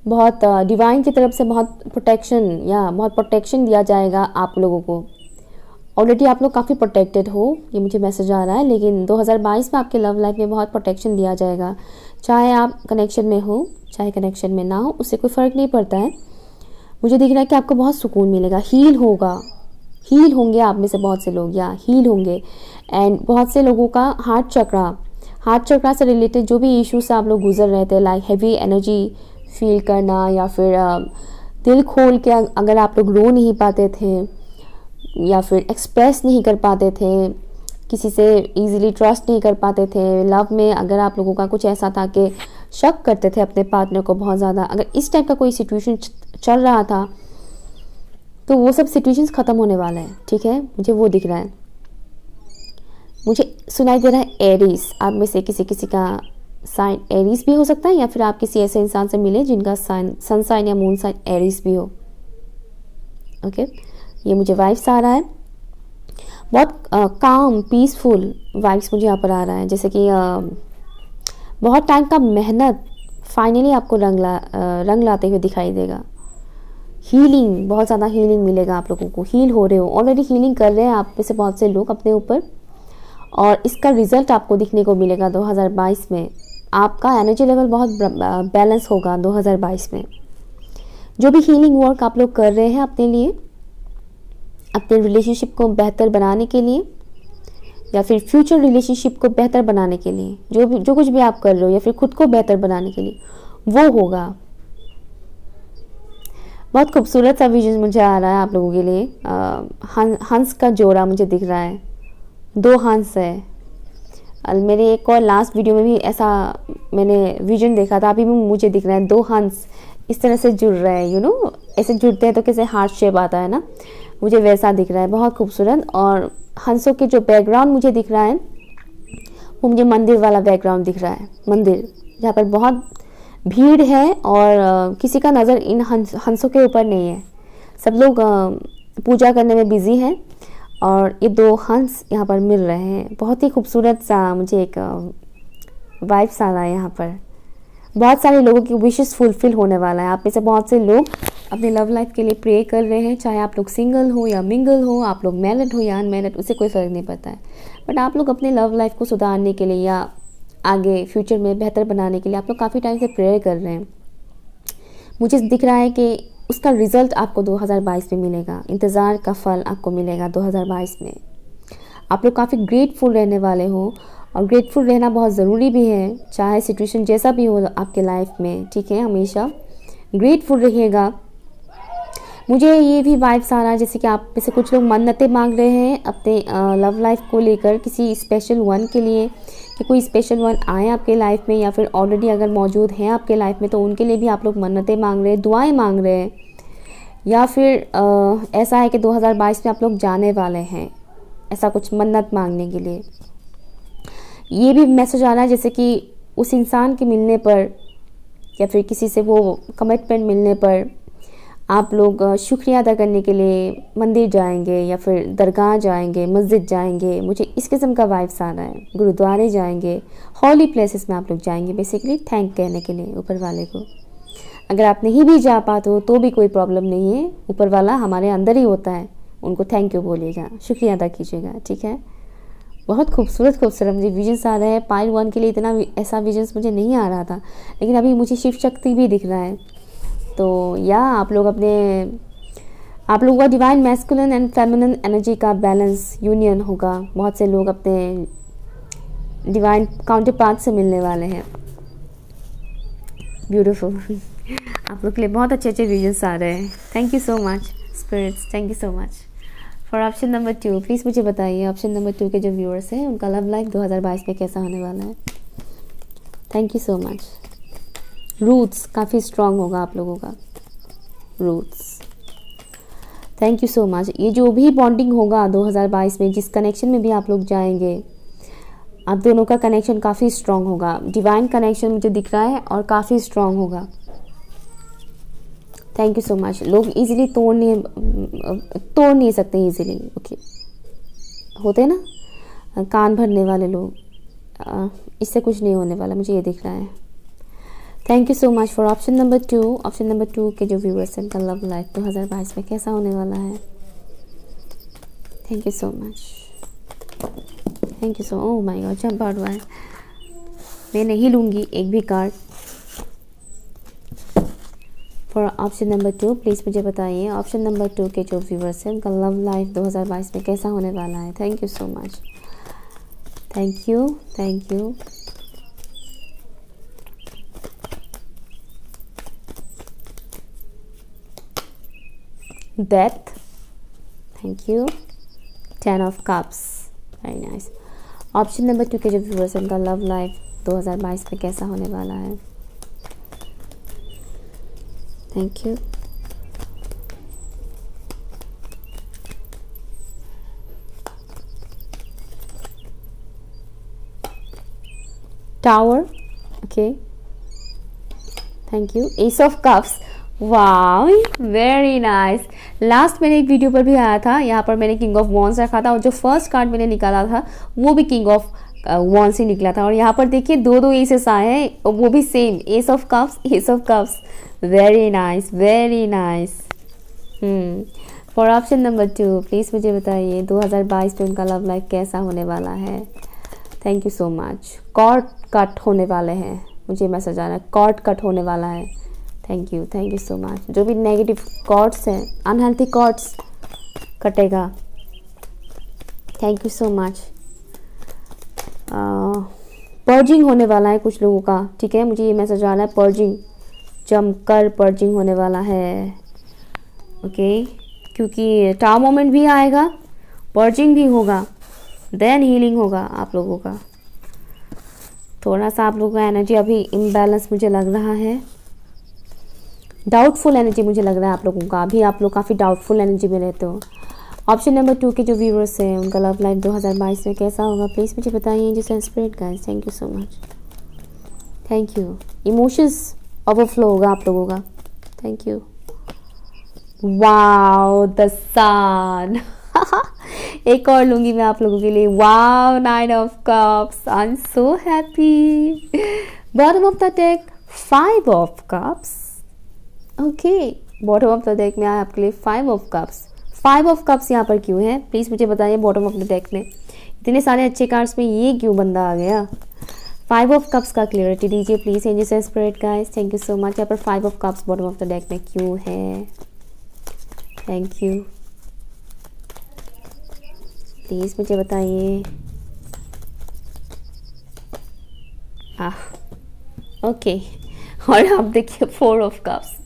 A: बहुत डिवाइन uh, की तरफ से बहुत प्रोटेक्शन या बहुत प्रोटेक्शन दिया जाएगा आप लोगों को ऑलरेडी आप लोग काफ़ी प्रोटेक्टेड हो ये मुझे मैसेज आ रहा है लेकिन 2022 में आपके लव लाइफ में बहुत प्रोटेक्शन दिया जाएगा चाहे आप कनेक्शन में हो चाहे कनेक्शन में ना हो उससे कोई फ़र्क नहीं पड़ता है मुझे दिख रहा है कि आपको बहुत सुकून मिलेगा हील होगा हील होंगे आप में से बहुत से लोग या हील होंगे एंड बहुत से लोगों का हार्ट चक्रा हार्ट चक्रा से रिलेटेड जो भी इश्यूज आप लोग गुजर रहे थे लाइक हैवी एनर्जी फील करना या फिर दिल खोल के अगर आप लोग रो नहीं पाते थे या फिर एक्सप्रेस नहीं कर पाते थे किसी से इजीली ट्रस्ट नहीं कर पाते थे लव में अगर आप लोगों का कुछ ऐसा था कि शक करते थे अपने पार्टनर को बहुत ज़्यादा अगर इस टाइप का कोई सिचुएशन चल रहा था तो वो सब सिचुएशंस ख़त्म होने वाला है ठीक है मुझे वो दिख रहा है मुझे सुनाई दे रहा है एरीस आप में से किसी किसी का साइन एरीस भी हो सकता है या फिर आप किसी ऐसे इंसान से मिले जिनका साइन सन साइन या मून साइन एरीस भी हो ओके ये मुझे वाइफ्स आ रहा है बहुत काम पीसफुल वाइब्स मुझे यहाँ पर आ रहा है जैसे कि uh, बहुत टाइम का मेहनत फाइनली आपको रंग ला uh, रंग लाते हुए दिखाई देगा हीलिंग बहुत ज़्यादा हीलिंग मिलेगा आप लोगों को हील हो रहे हो ऑलरेडी हीलिंग कर रहे हैं आप में से बहुत से लोग अपने ऊपर और इसका रिज़ल्ट आपको दिखने को मिलेगा 2022 में आपका एनर्जी लेवल बहुत बैलेंस होगा 2022 में जो भी हीलिंग वर्क आप लोग कर रहे हैं अपने लिए अपने रिलेशनशिप को बेहतर बनाने के लिए या फिर फ्यूचर रिलेशनशिप को बेहतर बनाने के लिए जो भी जो कुछ भी आप कर रहे हो या फिर खुद को बेहतर बनाने के लिए वो होगा बहुत खूबसूरत सा विजन मुझे आ रहा है आप लोगों के लिए आ, हं, हंस का जोड़ा मुझे दिख रहा है दो हंस है मेरे एक और लास्ट वीडियो में भी ऐसा मैंने विजन देखा था अभी भी मुझे दिख रहा है दो हंस इस तरह से जुड़ रहे हैं यू नो ऐसे जुड़ते हैं तो कैसे हार्ट शेप आता है ना मुझे वैसा दिख रहा है बहुत खूबसूरत और हंसों के जो बैकग्राउंड मुझे दिख रहा है वो मुझे मंदिर वाला बैकग्राउंड दिख रहा है मंदिर जहाँ पर बहुत भीड़ है और किसी का नज़र इन हंस हंसों के ऊपर नहीं है सब लोग पूजा करने में बिज़ी हैं और ये दो हंस यहाँ पर मिल रहे हैं बहुत ही खूबसूरत सा मुझे एक वाइब्स आ रहा है यहाँ पर बहुत सारे लोगों की विशेष फुलफिल होने वाला है आप में से बहुत से लोग अपने लव लाइफ के लिए प्रे कर रहे हैं चाहे आप लोग सिंगल हो या मिंगल हो आप लोग मैरिड हो या अनमेरिड उसे कोई फ़र्क नहीं पड़ता है बट आप लोग अपने लव लाइफ को सुधारने के लिए या आगे फ्यूचर में बेहतर बनाने के लिए आप लोग काफ़ी टाइम से प्रेयर कर रहे हैं मुझे दिख रहा है कि उसका रिज़ल्ट आपको 2022 में मिलेगा इंतज़ार का फल आपको मिलेगा 2022 में आप लोग काफ़ी ग्रेटफुल रहने वाले हो और ग्रेटफुल रहना बहुत ज़रूरी भी है चाहे सिचुएशन जैसा भी हो आपके लाइफ में ठीक है हमेशा ग्रेटफुल रहिएगा मुझे ये भी वाइब्स आ रहा है जैसे कि आप में से कुछ लोग मन्नतें मांग रहे हैं अपने लव लाइफ को लेकर किसी स्पेशल वन के लिए कि कोई स्पेशल वन आए आपके लाइफ में या फिर ऑलरेडी अगर मौजूद हैं आपके लाइफ में तो उनके लिए भी आप लोग मन्नतें मांग रहे हैं दुआएँ मांग रहे हैं या फिर आ, ऐसा है कि दो में आप लोग जाने वाले हैं ऐसा कुछ मन्नत मांगने के लिए ये भी मैसेज आ रहा है जैसे कि उस इंसान के मिलने पर या फिर किसी से वो कमिटमेंट मिलने पर आप लोग शुक्रिया अदा करने के लिए मंदिर जाएंगे या फिर दरगाह जाएंगे मस्जिद जाएंगे मुझे इस किस्म का वाइब्स आ रहा है गुरुद्वारे जाएंगे हॉली प्लेसेस में आप लोग जाएंगे बेसिकली थैंक कहने के लिए ऊपर वाले को अगर आप नहीं भी जा पाते हो तो भी कोई प्रॉब्लम नहीं है ऊपर वाला हमारे अंदर ही होता है उनको थैंक यू बोलिएगा शुक्रिया अदा कीजिएगा ठीक है बहुत खूबसूरत खूबसूरत मुझे विजन्स आ रहे हैं पार्ट वन के लिए इतना ऐसा विजन्स मुझे नहीं आ रहा था लेकिन अभी मुझे शिव शक्ति भी दिख रहा है तो या आप लोग अपने आप लोगों का divine masculine and feminine energy का बैलेंस यूनियन होगा बहुत से लोग अपने डिवाइन काउंटर पार्ट से मिलने वाले हैं ब्यूटीफुल आप लोग के लिए बहुत अच्छे अच्छे विजन्स आ रहे हैं thank you so much spirits thank you so much for option number two please मुझे बताइए ऑप्शन नंबर टू के जो व्यूअर्स हैं उनका लव लाइफ 2022 में कैसा होने वाला है thank you so much roots काफ़ी स्ट्रांग होगा आप लोगों का roots thank you so much ये जो भी बॉन्डिंग होगा 2022 में जिस कनेक्शन में भी आप लोग जाएंगे आप दोनों का कनेक्शन काफ़ी स्ट्रांग होगा डिवाइन कनेक्शन मुझे दिख रहा है और काफ़ी स्ट्रांग होगा थैंक यू सो मच लोग इजीली तोड़ नहीं तोड़ नहीं सकते इजीली ओके होते ना कान भरने वाले लोग इससे कुछ नहीं होने वाला मुझे ये दिख रहा है thank you so much for option number two option number two के जो व्यूवर्स हैं उनका लव लाइफ दो हज़ार बाईस में कैसा होने वाला है thank you so much thank you so oh my god जब बार है मैं नहीं लूँगी एक भी card for option number two please मुझे बताइए ऑप्शन नंबर टू के जो व्यूवर्स हैं उनका लव लाइफ दो हजार बाईस में कैसा होने वाला है thank you so much thank you thank you death thank you 10 of cups very nice option number two के जो व्यूवर्स उनका लव लाइफ 2022 में कैसा होने वाला है thank you tower okay thank you ace of cups वाह वेरी नाइस लास्ट मैंने एक वीडियो पर भी आया था यहाँ पर मैंने किंग ऑफ वॉन्स रखा था और जो फर्स्ट कार्ड मैंने निकाला था वो भी किंग ऑफ वॉन्स ही निकला था और यहाँ पर देखिए दो दो एसेस आए हैं और वो भी same ace of cups ace of cups very nice very nice for option number two please मुझे बताइए 2022 में उनका लव लाइफ कैसा होने वाला है thank you so much cord cut होने वाले हैं मुझे मैसेज आ रहा है कॉर्ड कट होने वाला है thank you thank you so much जो भी नेगेटिव कॉर्ड्स हैं अनहेल्थी कॉर्ड्स कटेगा thank you so much purging होने वाला है कुछ लोगों का ठीक है मुझे ये मैसेज आ रहा है पर्जिंग जमकर पर्जिंग होने वाला है ओके क्योंकि टाव मोमेंट भी आएगा पर्जिंग भी होगा देन हीलिंग होगा आप लोगों का थोड़ा सा आप लोगों का एनर्जी अभी इम्बेलेंस मुझे लग रहा है डाउटफुल एनर्जी मुझे लग रहा है आप लोगों का अभी आप लोग काफ़ी डाउटफुल एनर्जी में रहते हो ऑप्शन नंबर टू के जो व्यूवर्स हैं उनका लव लाइफ 2022 में कैसा होगा प्लीज़ मुझे बताइए जो सेंसप्रेट guides thank you so much thank you emotions overflow होगा आप लोगों का thank you wow the sun एक और लूंगी मैं आप लोगों के लिए wow nine of cups I am so happy bottom of the deck five of cups okay bottom of the deck में आया आपके लिए five of cups five of cups यहाँ पर क्यों है प्लीज़ मुझे बताइए बॉटम ऑफ द डेक में इतने सारे अच्छे कार्ड्स में ये क्यों बंदा आ गया फाइव ऑफ कप्स का क्लियरिटी दीजिए प्लीज़ एंजी से spirit guides thank you so much यहाँ पर five of cups bottom of the deck में क्यों है थैंक यू प्लीज़ मुझे बताइए ओके ah, और आप देखिए four of cups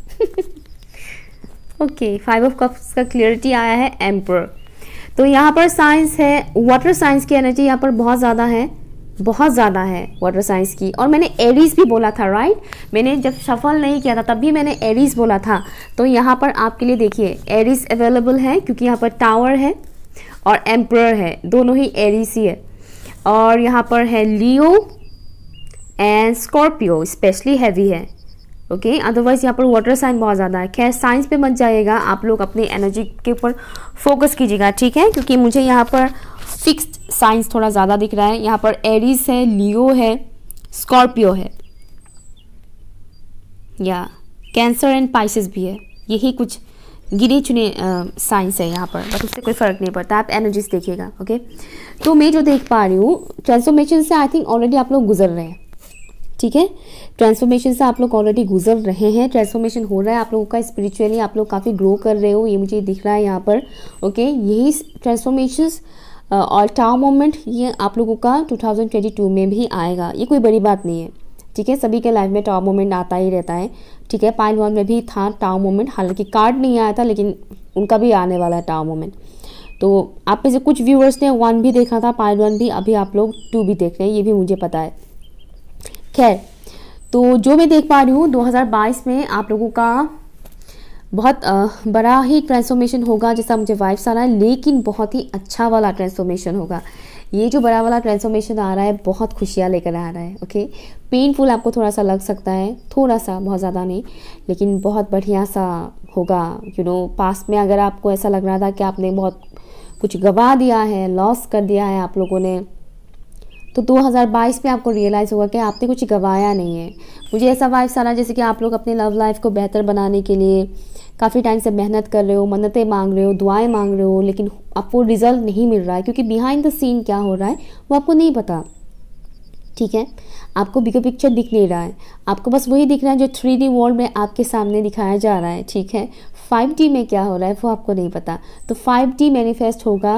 A: okay five of cups का क्लियरिटी आया है एम्पर तो यहाँ पर साइंस है वाटर साइंस की एनर्जी यहाँ पर बहुत ज़्यादा है बहुत ज़्यादा है वाटर साइंस की और मैंने एरीज भी बोला था राइट मैंने जब सफल नहीं किया था तब भी मैंने एरीज बोला था तो यहाँ पर आपके लिए देखिए एरीज अवेलेबल है क्योंकि यहाँ पर टावर है और एम्प्रर है दोनों ही एरीज ही है और यहाँ पर है Leo and Scorpio specially heavy है ओके okay? अदरवाइज यहाँ पर वाटर साइन बहुत ज़्यादा है खैर साइंस पे मत जाइएगा आप लोग अपने एनर्जी के ऊपर फोकस कीजिएगा ठीक है क्योंकि मुझे यहाँ पर फिक्स साइंस थोड़ा ज़्यादा दिख रहा है यहाँ पर एरिस है लियो है स्कॉर्पियो है या कैंसर एंड पाइसिस भी है यही कुछ गिने चुने साइंस है यहाँ पर बट उससे कोई फ़र्क नहीं पड़ता आप एनर्जीज देखिएगा ओके तो मैं जो देख पा रही हूँ ट्रांसफॉर्मेशन से आई थिंक ऑलरेडी आप लोग गुजर रहे हैं ठीक है ट्रांसफॉर्मेशन से आप लोग ऑलरेडी गुजर रहे हैं ट्रांसफॉर्मेशन हो रहा है आप लोगों का स्पिरिचुअली आप लोग काफ़ी ग्रो कर रहे हो ये मुझे दिख रहा है यहाँ पर ओके यही ट्रांसफॉर्मेशन और टाव मोमेंट ये आप लोगों का 2022 में भी आएगा ये कोई बड़ी बात नहीं है ठीक है सभी के लाइफ में टाव मोमेंट आता ही रहता है ठीक है पाइन वन में भी था टाव मोमेंट हालांकि कार्ड नहीं आया था लेकिन उनका भी आने वाला है टाव मोमेंट तो आप में से कुछ व्यूअर्स ने वन भी देखा था पाइन वन भी अभी आप लोग टू भी देख रहे हैं ये भी मुझे पता है खैर तो जो मैं देख पा रही हूँ 2022 में आप लोगों का बहुत बड़ा ही ट्रांसफॉर्मेशन होगा जैसा मुझे वाइफ आ रहा है लेकिन बहुत ही अच्छा वाला ट्रांसफॉर्मेशन होगा ये जो बड़ा वाला ट्रांसफॉर्मेशन आ रहा है बहुत खुशियाँ लेकर आ रहा है ओके पेनफुल आपको थोड़ा सा लग सकता है थोड़ा सा बहुत ज़्यादा नहीं लेकिन बहुत बढ़िया सा होगा यू नो पास में अगर आपको ऐसा लग रहा था कि आपने बहुत कुछ गवा दिया है लॉस कर दिया है आप लोगों ने तो 2022 में आपको रियलाइज़ होगा कि आपने कुछ गवाया नहीं है मुझे ऐसा वाइफ सारा जैसे कि आप लोग अपने लव लाइफ को बेहतर बनाने के लिए काफ़ी टाइम से मेहनत कर रहे हो मन्नतें मांग रहे हो दुआएं मांग रहे हो लेकिन आपको रिजल्ट नहीं मिल रहा है क्योंकि बिहाइंड द सीन क्या हो रहा है वो आपको नहीं पता ठीक है आपको बिगर पिक्चर दिख नहीं रहा है आपको बस वही दिख रहा है जो थ्री डी वर्ल्ड में आपके सामने दिखाया जा रहा है ठीक है फाइव डी में क्या हो रहा है वो आपको नहीं पता तो फाइव डी मैनिफेस्ट होगा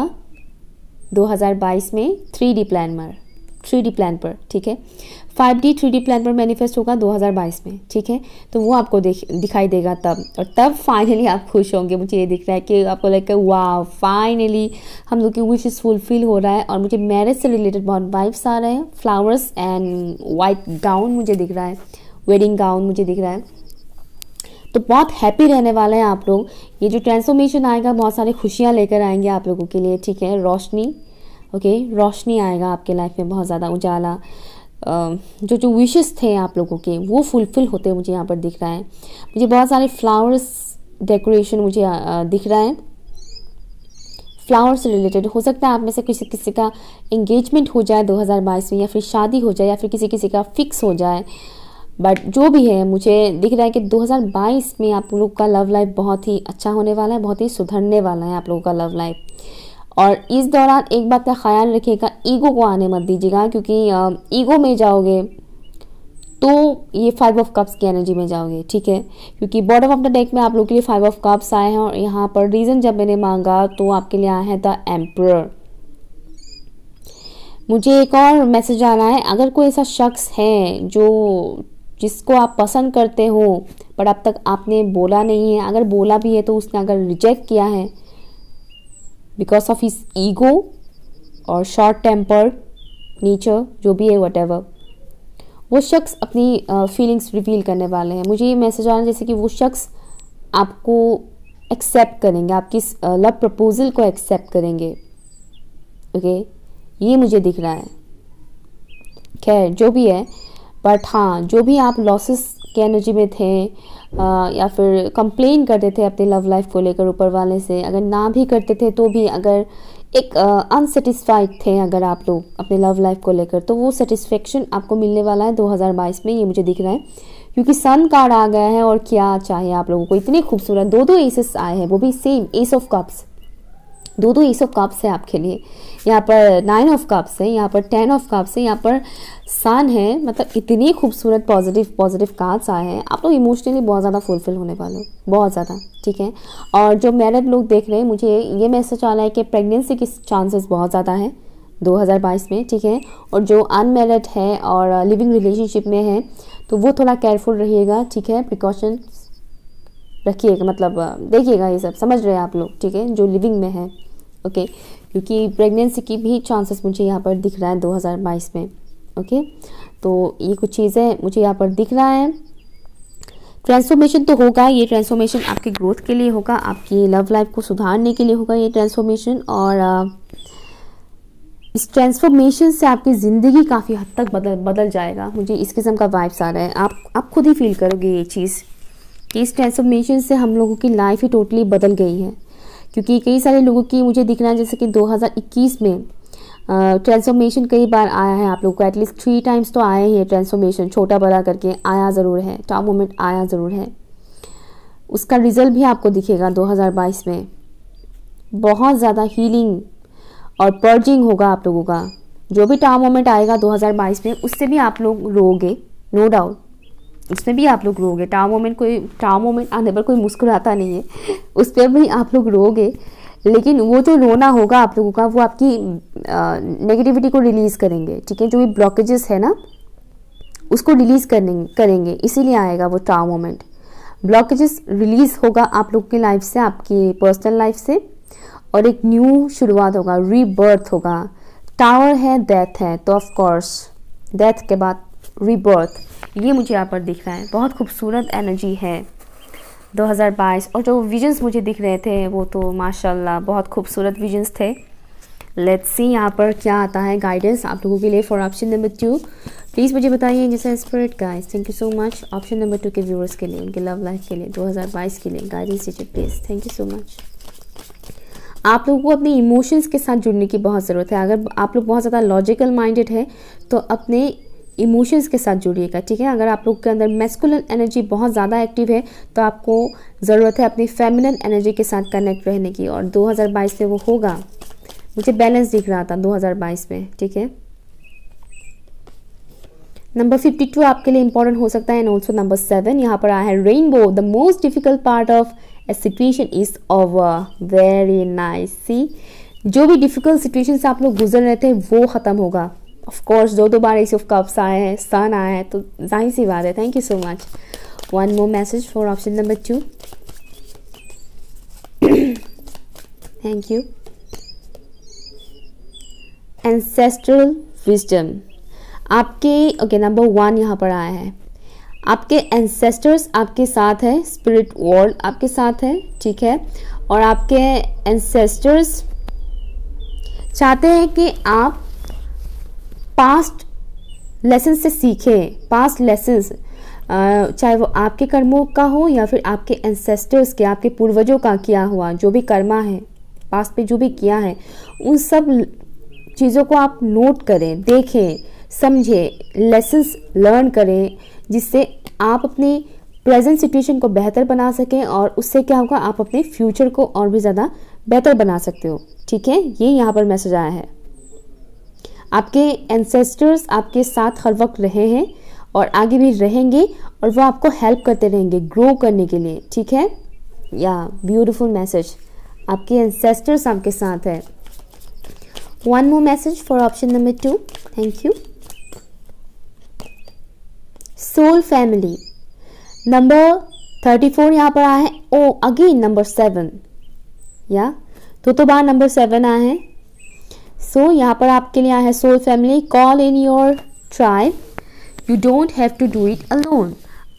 A: 2022 में थ्री डी प्लानमर थ्री प्लान पर ठीक है फाइव डी थ्री प्लान पर मैनिफेस्ट होगा 2022 में ठीक है तो वो आपको देख दिखाई देगा तब और तब फाइनली आप खुश होंगे मुझे ये दिख रहा है कि आपको लाइक वाह फाइनली हम लोग की विश इज़ फुलफिल हो रहा है और मुझे मैरिज से रिलेटेड बहुत वाइब्स आ रहे हैं फ्लावर्स एंड वाइट गाउन मुझे दिख रहा है वेडिंग गाउन मुझे दिख रहा है तो बहुत हैप्पी रहने वाले हैं आप लोग ये जो ट्रांसफॉर्मेशन आएगा बहुत सारी खुशियाँ लेकर आएंगे आप लोगों के लिए ठीक है रोशनी ओके रोशनी आएगा आपके लाइफ में बहुत ज़्यादा उजाला जो जो विशेस थे आप लोगों के वो फुलफिल होते मुझे यहाँ पर दिख रहा है मुझे बहुत सारे फ्लावर्स डेकोरेशन मुझे दिख रहा है फ्लावर्स से रिलेटेड हो सकता है आप में से किसी किसी का इंगेजमेंट हो जाए 2022 में या फिर शादी हो जाए या फिर किसी किसी का फिक्स हो जाए बट जो भी है मुझे दिख रहा है कि 2022 में आप लोग का लव लाइफ बहुत ही अच्छा होने वाला है बहुत ही सुधरने वाला है आप लोगों का लव लाइफ और इस दौरान एक बात का ख्याल रखिएगा ईगो को आने मत दीजिएगा क्योंकि ईगो में जाओगे तो ये फाइव ऑफ कप्स की एनर्जी में जाओगे ठीक है क्योंकि बॉटम ऑफ द डेक में आप लोग के लिए फाइव ऑफ कप्स आए हैं और यहाँ पर रीज़न जब मैंने मांगा तो आपके लिए आए हैं द एम्प्र मुझे एक और मैसेज आना है अगर कोई ऐसा शख्स है जो जिसको आप पसंद करते हो पर अब तक आपने बोला नहीं है अगर बोला भी है तो उसने अगर रिजेक्ट किया है बिकॉज ऑफ हिज ईगो और शॉर्ट टेम्पर नेचर जो भी है वट एवर वो शख्स अपनी फीलिंग्स uh, रिवील करने वाले हैं मुझे ये मैसेज आ रहा है जैसे कि वो शख्स आपको एक्सेप्ट करेंगे आपकी लव प्रपोजल को एक्सेप्ट करेंगे ओके okay? ये मुझे दिख रहा है खैर जो भी है बट हाँ जो भी आप लॉसेस के एनर्जी में थे आ, या फिर कंप्लेन करते थे अपने लव लाइफ को लेकर ऊपर वाले से अगर ना भी करते थे तो भी अगर एक अनसेटिस्फाइड थे अगर आप लोग अपने लव लाइफ को लेकर तो वो सेटिस्फेक्शन आपको मिलने वाला है 2022 में ये मुझे दिख रहा है क्योंकि सन कार्ड आ गया है और क्या चाहिए आप लोगों को इतने खूबसूरत दो दो एसेस आए हैं वो भी सेम एस ऑफ कप्स दो दो एस ऑफ कप्स है आपके लिए यहाँ पर नाइन ऑफ कप्स है यहाँ पर टेन ऑफ कप्स है यहाँ पर सान है मतलब इतनी खूबसूरत पॉजिटिव पॉजिटिव कार्ड्स आए हैं आप लोग इमोशनली बहुत ज़्यादा फुलफिल होने वाले बहुत ज़्यादा ठीक है और जो मैरिड लोग देख रहे हैं मुझे ये मैसेज आ रहा है कि प्रेगनेंसी के चांसेस बहुत ज़्यादा हैं 2022 में ठीक है और जो अनमेरिड है और लिविंग uh, रिलेशनशिप में है तो वो थोड़ा केयरफुल रहिएगा ठीक है प्रिकॉशन रखिएगा मतलब uh, देखिएगा ये सब समझ रहे हैं आप लोग ठीक है जो लिविंग में है ओके क्योंकि प्रेगनेंसी की भी चांसेस मुझे यहाँ पर दिख रहा है दो में ओके तो ये कुछ चीज़ें मुझे यहाँ पर दिख रहा है ट्रांसफॉर्मेशन तो होगा ये ट्रांसफॉर्मेशन आपके ग्रोथ के लिए होगा आपकी लव लाइफ को सुधारने के लिए होगा ये ट्रांसफॉर्मेशन और इस ट्रांसफॉर्मेशन से आपकी ज़िंदगी काफ़ी हद तक बदल बदल जाएगा मुझे इस किस्म का वाइब्स आ रहा है आप आप खुद ही फील करोगे ये चीज़ कि इस ट्रांसफॉर्मेशन से हम लोगों की लाइफ ही टोटली बदल गई है क्योंकि कई सारे लोगों की मुझे दिख रहा है जैसे कि 2021 में ट्रांसफॉर्मेशन कई बार आया है आप लोगों को एटलीस्ट थ्री टाइम्स तो आया ही है ट्रांसफॉर्मेशन छोटा बड़ा करके आया ज़रूर है टॉप मोमेंट आया ज़रूर है उसका रिज़ल्ट भी आपको दिखेगा 2022 में बहुत ज़्यादा हीलिंग और पर्जिंग होगा आप लोगों का जो भी टॉप मोमेंट आएगा 2022 में उससे भी आप लोग रोगे नो डाउट उसमें भी आप लोग रोगे टाव मोमेंट कोई टाव मोमेंट आने पर कोई मुस्कुराता नहीं है उस पर भी आप लोग रोगे लेकिन वो जो रोना होगा आप लोगों का वो आपकी नेगेटिविटी को रिलीज़ करेंगे ठीक है जो भी ब्लॉकेजेस है ना उसको रिलीज़ करने करेंगे इसीलिए आएगा वो ट्राउ मोमेंट ब्लॉकेजेस रिलीज़ होगा आप लोग की लाइफ से आपकी पर्सनल लाइफ से और एक न्यू शुरुआत होगा रीबर्थ होगा टावर है डेथ है तो ऑफ कोर्स डेथ के बाद रीबर्थ ये मुझे यहाँ पर दिख रहा है बहुत खूबसूरत एनर्जी है 2022 और जो विजन्स मुझे दिख रहे थे वो तो माशाल्लाह बहुत खूबसूरत विजन्स थे लेट्स सी यहाँ पर क्या आता है गाइडेंस आप लोगों के लिए for option number two please मुझे बताइए जैसे spirit guides thank you so much option number two के व्यूअर्स के लिए उनके लव लाइफ के लिए 2022 के लिए guidance is please thank you so much आप लोगों को अपने इमोशंस के साथ जुड़ने की बहुत ज़रूरत है अगर आप लोग बहुत ज़्यादा लॉजिकल माइंडेड है तो अपने इमोशंस के साथ जुड़िएगा ठीक है अगर आप लोग के अंदर मेस्कुलर एनर्जी बहुत ज़्यादा एक्टिव है तो आपको ज़रूरत है अपनी फेमिनन एनर्जी के साथ कनेक्ट रहने की और 2022 में वो होगा मुझे बैलेंस दिख रहा था 2022 में ठीक है नंबर 52 आपके लिए इंपॉर्टेंट हो सकता है एंड ऑल्सो नंबर सेवन यहाँ पर आया है rainbow the most difficult part of a situation is over very nice see जो भी डिफिकल्ट सिचुएशन से आप लोग गुजर रहे थे वो ख़त्म होगा ऑफ कोर्स दो दो बार एस ऑफ कप्स आए हैं सन आया है तो जाहिर सी बात है thank you so much one more message for option number two thank you ancestral wisdom आपके ओके नंबर वन यहाँ पर आया है आपके एंसेस्टर्स आपके साथ है स्पिरिट वर्ल्ड आपके साथ है ठीक है और आपके एंसेस्टर्स चाहते हैं कि आप पास्ट लेसन से सीखें पास्ट लेसन्स चाहे वो आपके कर्मों का हो या फिर आपके एंसेस्टर्स के आपके पूर्वजों का किया हुआ जो भी कर्मा है पास्ट पे जो भी किया है उन सब चीज़ों को आप नोट करें देखें समझें लेसन्स लर्न करें जिससे आप अपनी प्रेजेंट सिचुएशन को बेहतर बना सकें और उससे क्या होगा आप अपने फ्यूचर को और भी ज़्यादा बेहतर बना सकते हो ठीक है ये यहाँ पर मैसेज आया है आपके एंसेस्टर्स आपके साथ हर वक्त रहे हैं और आगे भी रहेंगे और वो आपको हेल्प करते रहेंगे ग्रो करने के लिए ठीक है या ब्यूटिफुल मैसेज आपके एंसेस्टर्स आपके साथ है one more message for option number two thank you soul family number thirty four यहाँ पर आया है ओ अगेन नंबर सेवन या तो, तो बार नंबर सेवन आए हैं सो so, यहाँ पर आपके लिए आया है soul family call in your tribe you don't have to do it alone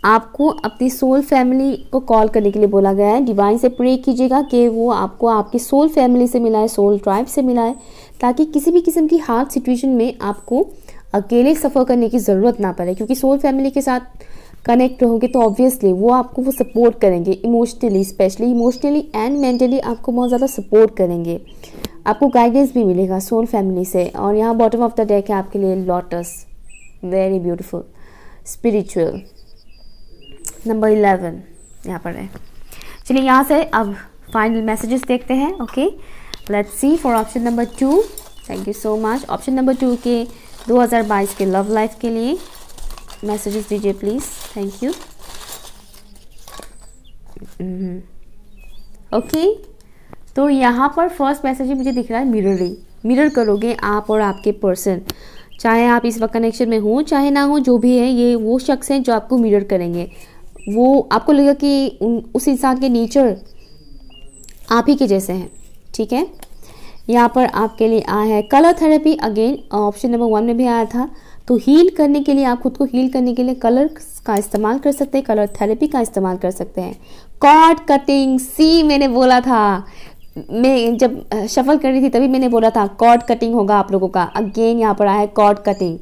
A: आपको अपनी सोल फैमिली को कॉल करने के लिए बोला गया है डिवाइन से प्रे कीजिएगा कि वो आपको आपकी सोल फैमिली से मिलाए सोल ट्राइब से मिलाए ताकि किसी भी किस्म की हार्ड सिचुएशन में आपको अकेले सफ़र करने की ज़रूरत ना पड़े क्योंकि सोल फैमिली के साथ कनेक्ट रहोगे तो ऑब्वियसली वो आपको वो सपोर्ट करेंगे emotionally specially emotionally and mentally आपको बहुत ज़्यादा सपोर्ट करेंगे आपको गाइडेंस भी मिलेगा सोल फैमिली से और यहाँ बॉटम ऑफ द डेक है आपके लिए lotus very beautiful spiritual number eleven यहाँ पर है चलिए यहाँ से अब फाइनल मैसेजेस देखते हैं okay let's see for option number two thank you so much option number two के 2022 के लव लाइफ के लिए मैसेजेस दीजिए प्लीज़ थैंक यू ओके तो यहाँ पर फर्स्ट मैसेज मुझे दिख रहा है मिररिंग मिरर करोगे आप और आपके पर्सन चाहे आप इस वक्त कनेक्शन में हों चाहे ना हो जो भी है ये वो शख्स हैं जो आपको मिरर करेंगे वो आपको लगेगा कि उन, उस इंसान के नेचर आप ही के जैसे हैं ठीक है यहाँ पर आपके लिए आया है colour therapy again option number one में भी आया था तो हील करने के लिए आप खुद को हील करने के लिए कलर का इस्तेमाल कर सकते हैं कलर थेरेपी का इस्तेमाल कर सकते हैं कॉट कटिंग सी मैंने बोला था मैं जब शफल कर रही थी तभी मैंने बोला था कॉर्ड कटिंग होगा आप लोगों का अगेन यहाँ पर आया है कॉर्ड कटिंग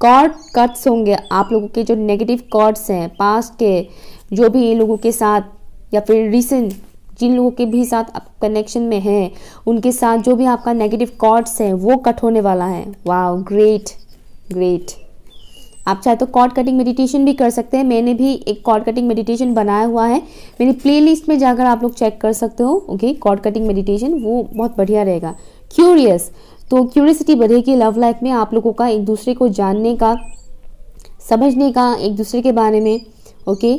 A: कॉर्ड कट्स होंगे आप लोगों के जो नेगेटिव कॉर्ड्स हैं पास्ट के जो भी लोगों के साथ या फिर रिसेंट जिन लोगों के भी साथ आप कनेक्शन में हैं उनके साथ जो भी आपका नेगेटिव कॉर्ड्स हैं वो कट होने वाला है वाह ग्रेट ग्रेट आप चाहे तो कॉर्ड कटिंग मेडिटेशन भी कर सकते हैं मैंने भी एक कॉर्ड कटिंग मेडिटेशन बनाया हुआ है मेरी प्लेलिस्ट में जाकर आप लोग चेक कर सकते हो ओके कॉर्ड कटिंग मेडिटेशन वो बहुत बढ़िया रहेगा क्यूरियस तो क्यूरियसिटी बढ़ेगी लव लाइफ में आप लोगों का एक दूसरे को जानने का समझने का एक दूसरे के बारे में ओके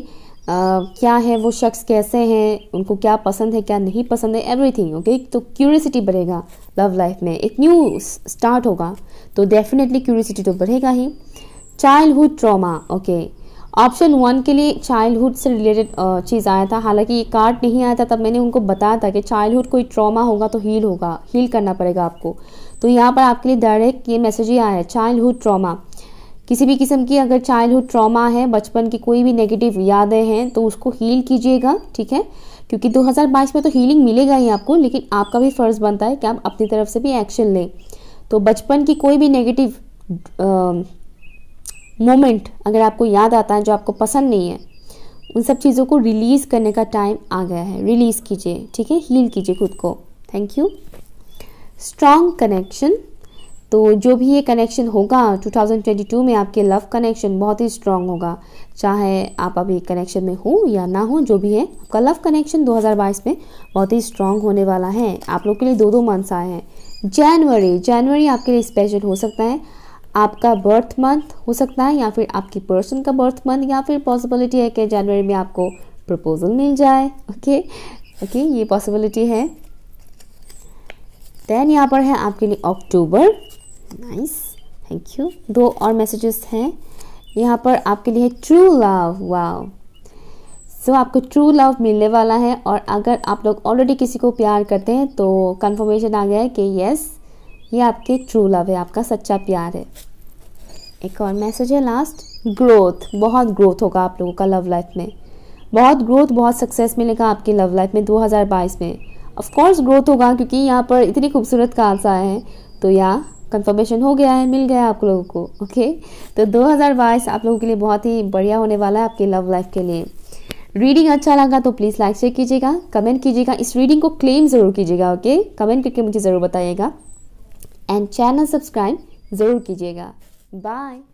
A: आ, क्या है वो शख्स कैसे हैं उनको क्या पसंद है क्या नहीं पसंद है एवरीथिंग ओके okay? तो क्यूरियसिटी बढ़ेगा लव लाइफ में एक न्यू स्टार्ट होगा तो डेफिनेटली क्यूरियसिटी तो बढ़ेगा ही childhood trauma okay option one के लिए चाइल्डहुड से रिलेटेड चीज़ आया था हालांकि ये कार्ड नहीं आया था तब मैंने उनको बताया था कि चाइल्डहुड कोई ट्रॉमा होगा तो हील होगा हील करना पड़ेगा आपको तो यहाँ पर आपके लिए डायरेक्ट ये मैसेज ही आया है चाइल्डहुड ट्रॉमा किसी भी किस्म की अगर चाइल्डहुड ट्रॉमा है बचपन की कोई भी नेगेटिव यादें हैं तो उसको हील कीजिएगा ठीक है क्योंकि 2022 में तो हीलिंग मिलेगा ही आपको लेकिन आपका भी फ़र्ज़ बनता है कि आप अपनी तरफ से भी एक्शन लें तो बचपन की कोई भी नेगेटिव मोमेंट अगर आपको याद आता है जो आपको पसंद नहीं है उन सब चीज़ों को रिलीज़ करने का टाइम आ गया है रिलीज़ कीजिए ठीक है हील कीजिए खुद को थैंक यू स्ट्रॉन्ग कनेक्शन तो जो भी ये कनेक्शन होगा 2022 में आपके लव कनेक्शन बहुत ही स्ट्रांग होगा चाहे आप अभी कनेक्शन में हो या ना हो जो भी है आपका लव कनेक्शन 2022 में बहुत ही स्ट्रांग होने वाला है आप लोग के लिए दो दो मंथ्स आए हैं जनवरी जनवरी आपके लिए स्पेशल हो सकता है आपका बर्थ मंथ हो सकता है या फिर आपकी पर्सन का बर्थ मंथ या फिर पॉसिबिलिटी है कि जनवरी में आपको प्रपोजल मिल जाए ओके ओके ये पॉसिबिलिटी है देन यहाँ पर है आपके लिए अक्टूबर नाइस थैंक यू दो और मैसेजेस हैं यहाँ पर आपके लिए है true love wow so so, आपको ट्रू लव मिलने वाला है और अगर आप लोग ऑलरेडी किसी को प्यार करते हैं तो कन्फर्मेशन आ गया है कि yes, ये आपके ट्रू लव है आपका सच्चा प्यार है एक और मैसेज है लास्ट ग्रोथ बहुत ग्रोथ होगा आप लोगों का लव लाइफ में बहुत ग्रोथ बहुत सक्सेस मिलेगा आपकी लव लाइफ में 2022 में ऑफ कोर्स ग्रोथ होगा क्योंकि यहाँ पर इतनी खूबसूरत कार्स आए हैं तो या कंफर्मेशन हो गया है मिल गया आप लोगों को ओके तो 2022 आप लोगों के लिए बहुत ही बढ़िया होने वाला है आपके लव लाइफ के लिए रीडिंग अच्छा लगा तो प्लीज़ लाइक शेयर कीजिएगा कमेंट कीजिएगा इस रीडिंग को क्लेम ज़रूर कीजिएगा ओके कमेंट करके मुझे ज़रूर बताइएगा एंड चैनल सब्सक्राइब ज़रूर कीजिएगा बाय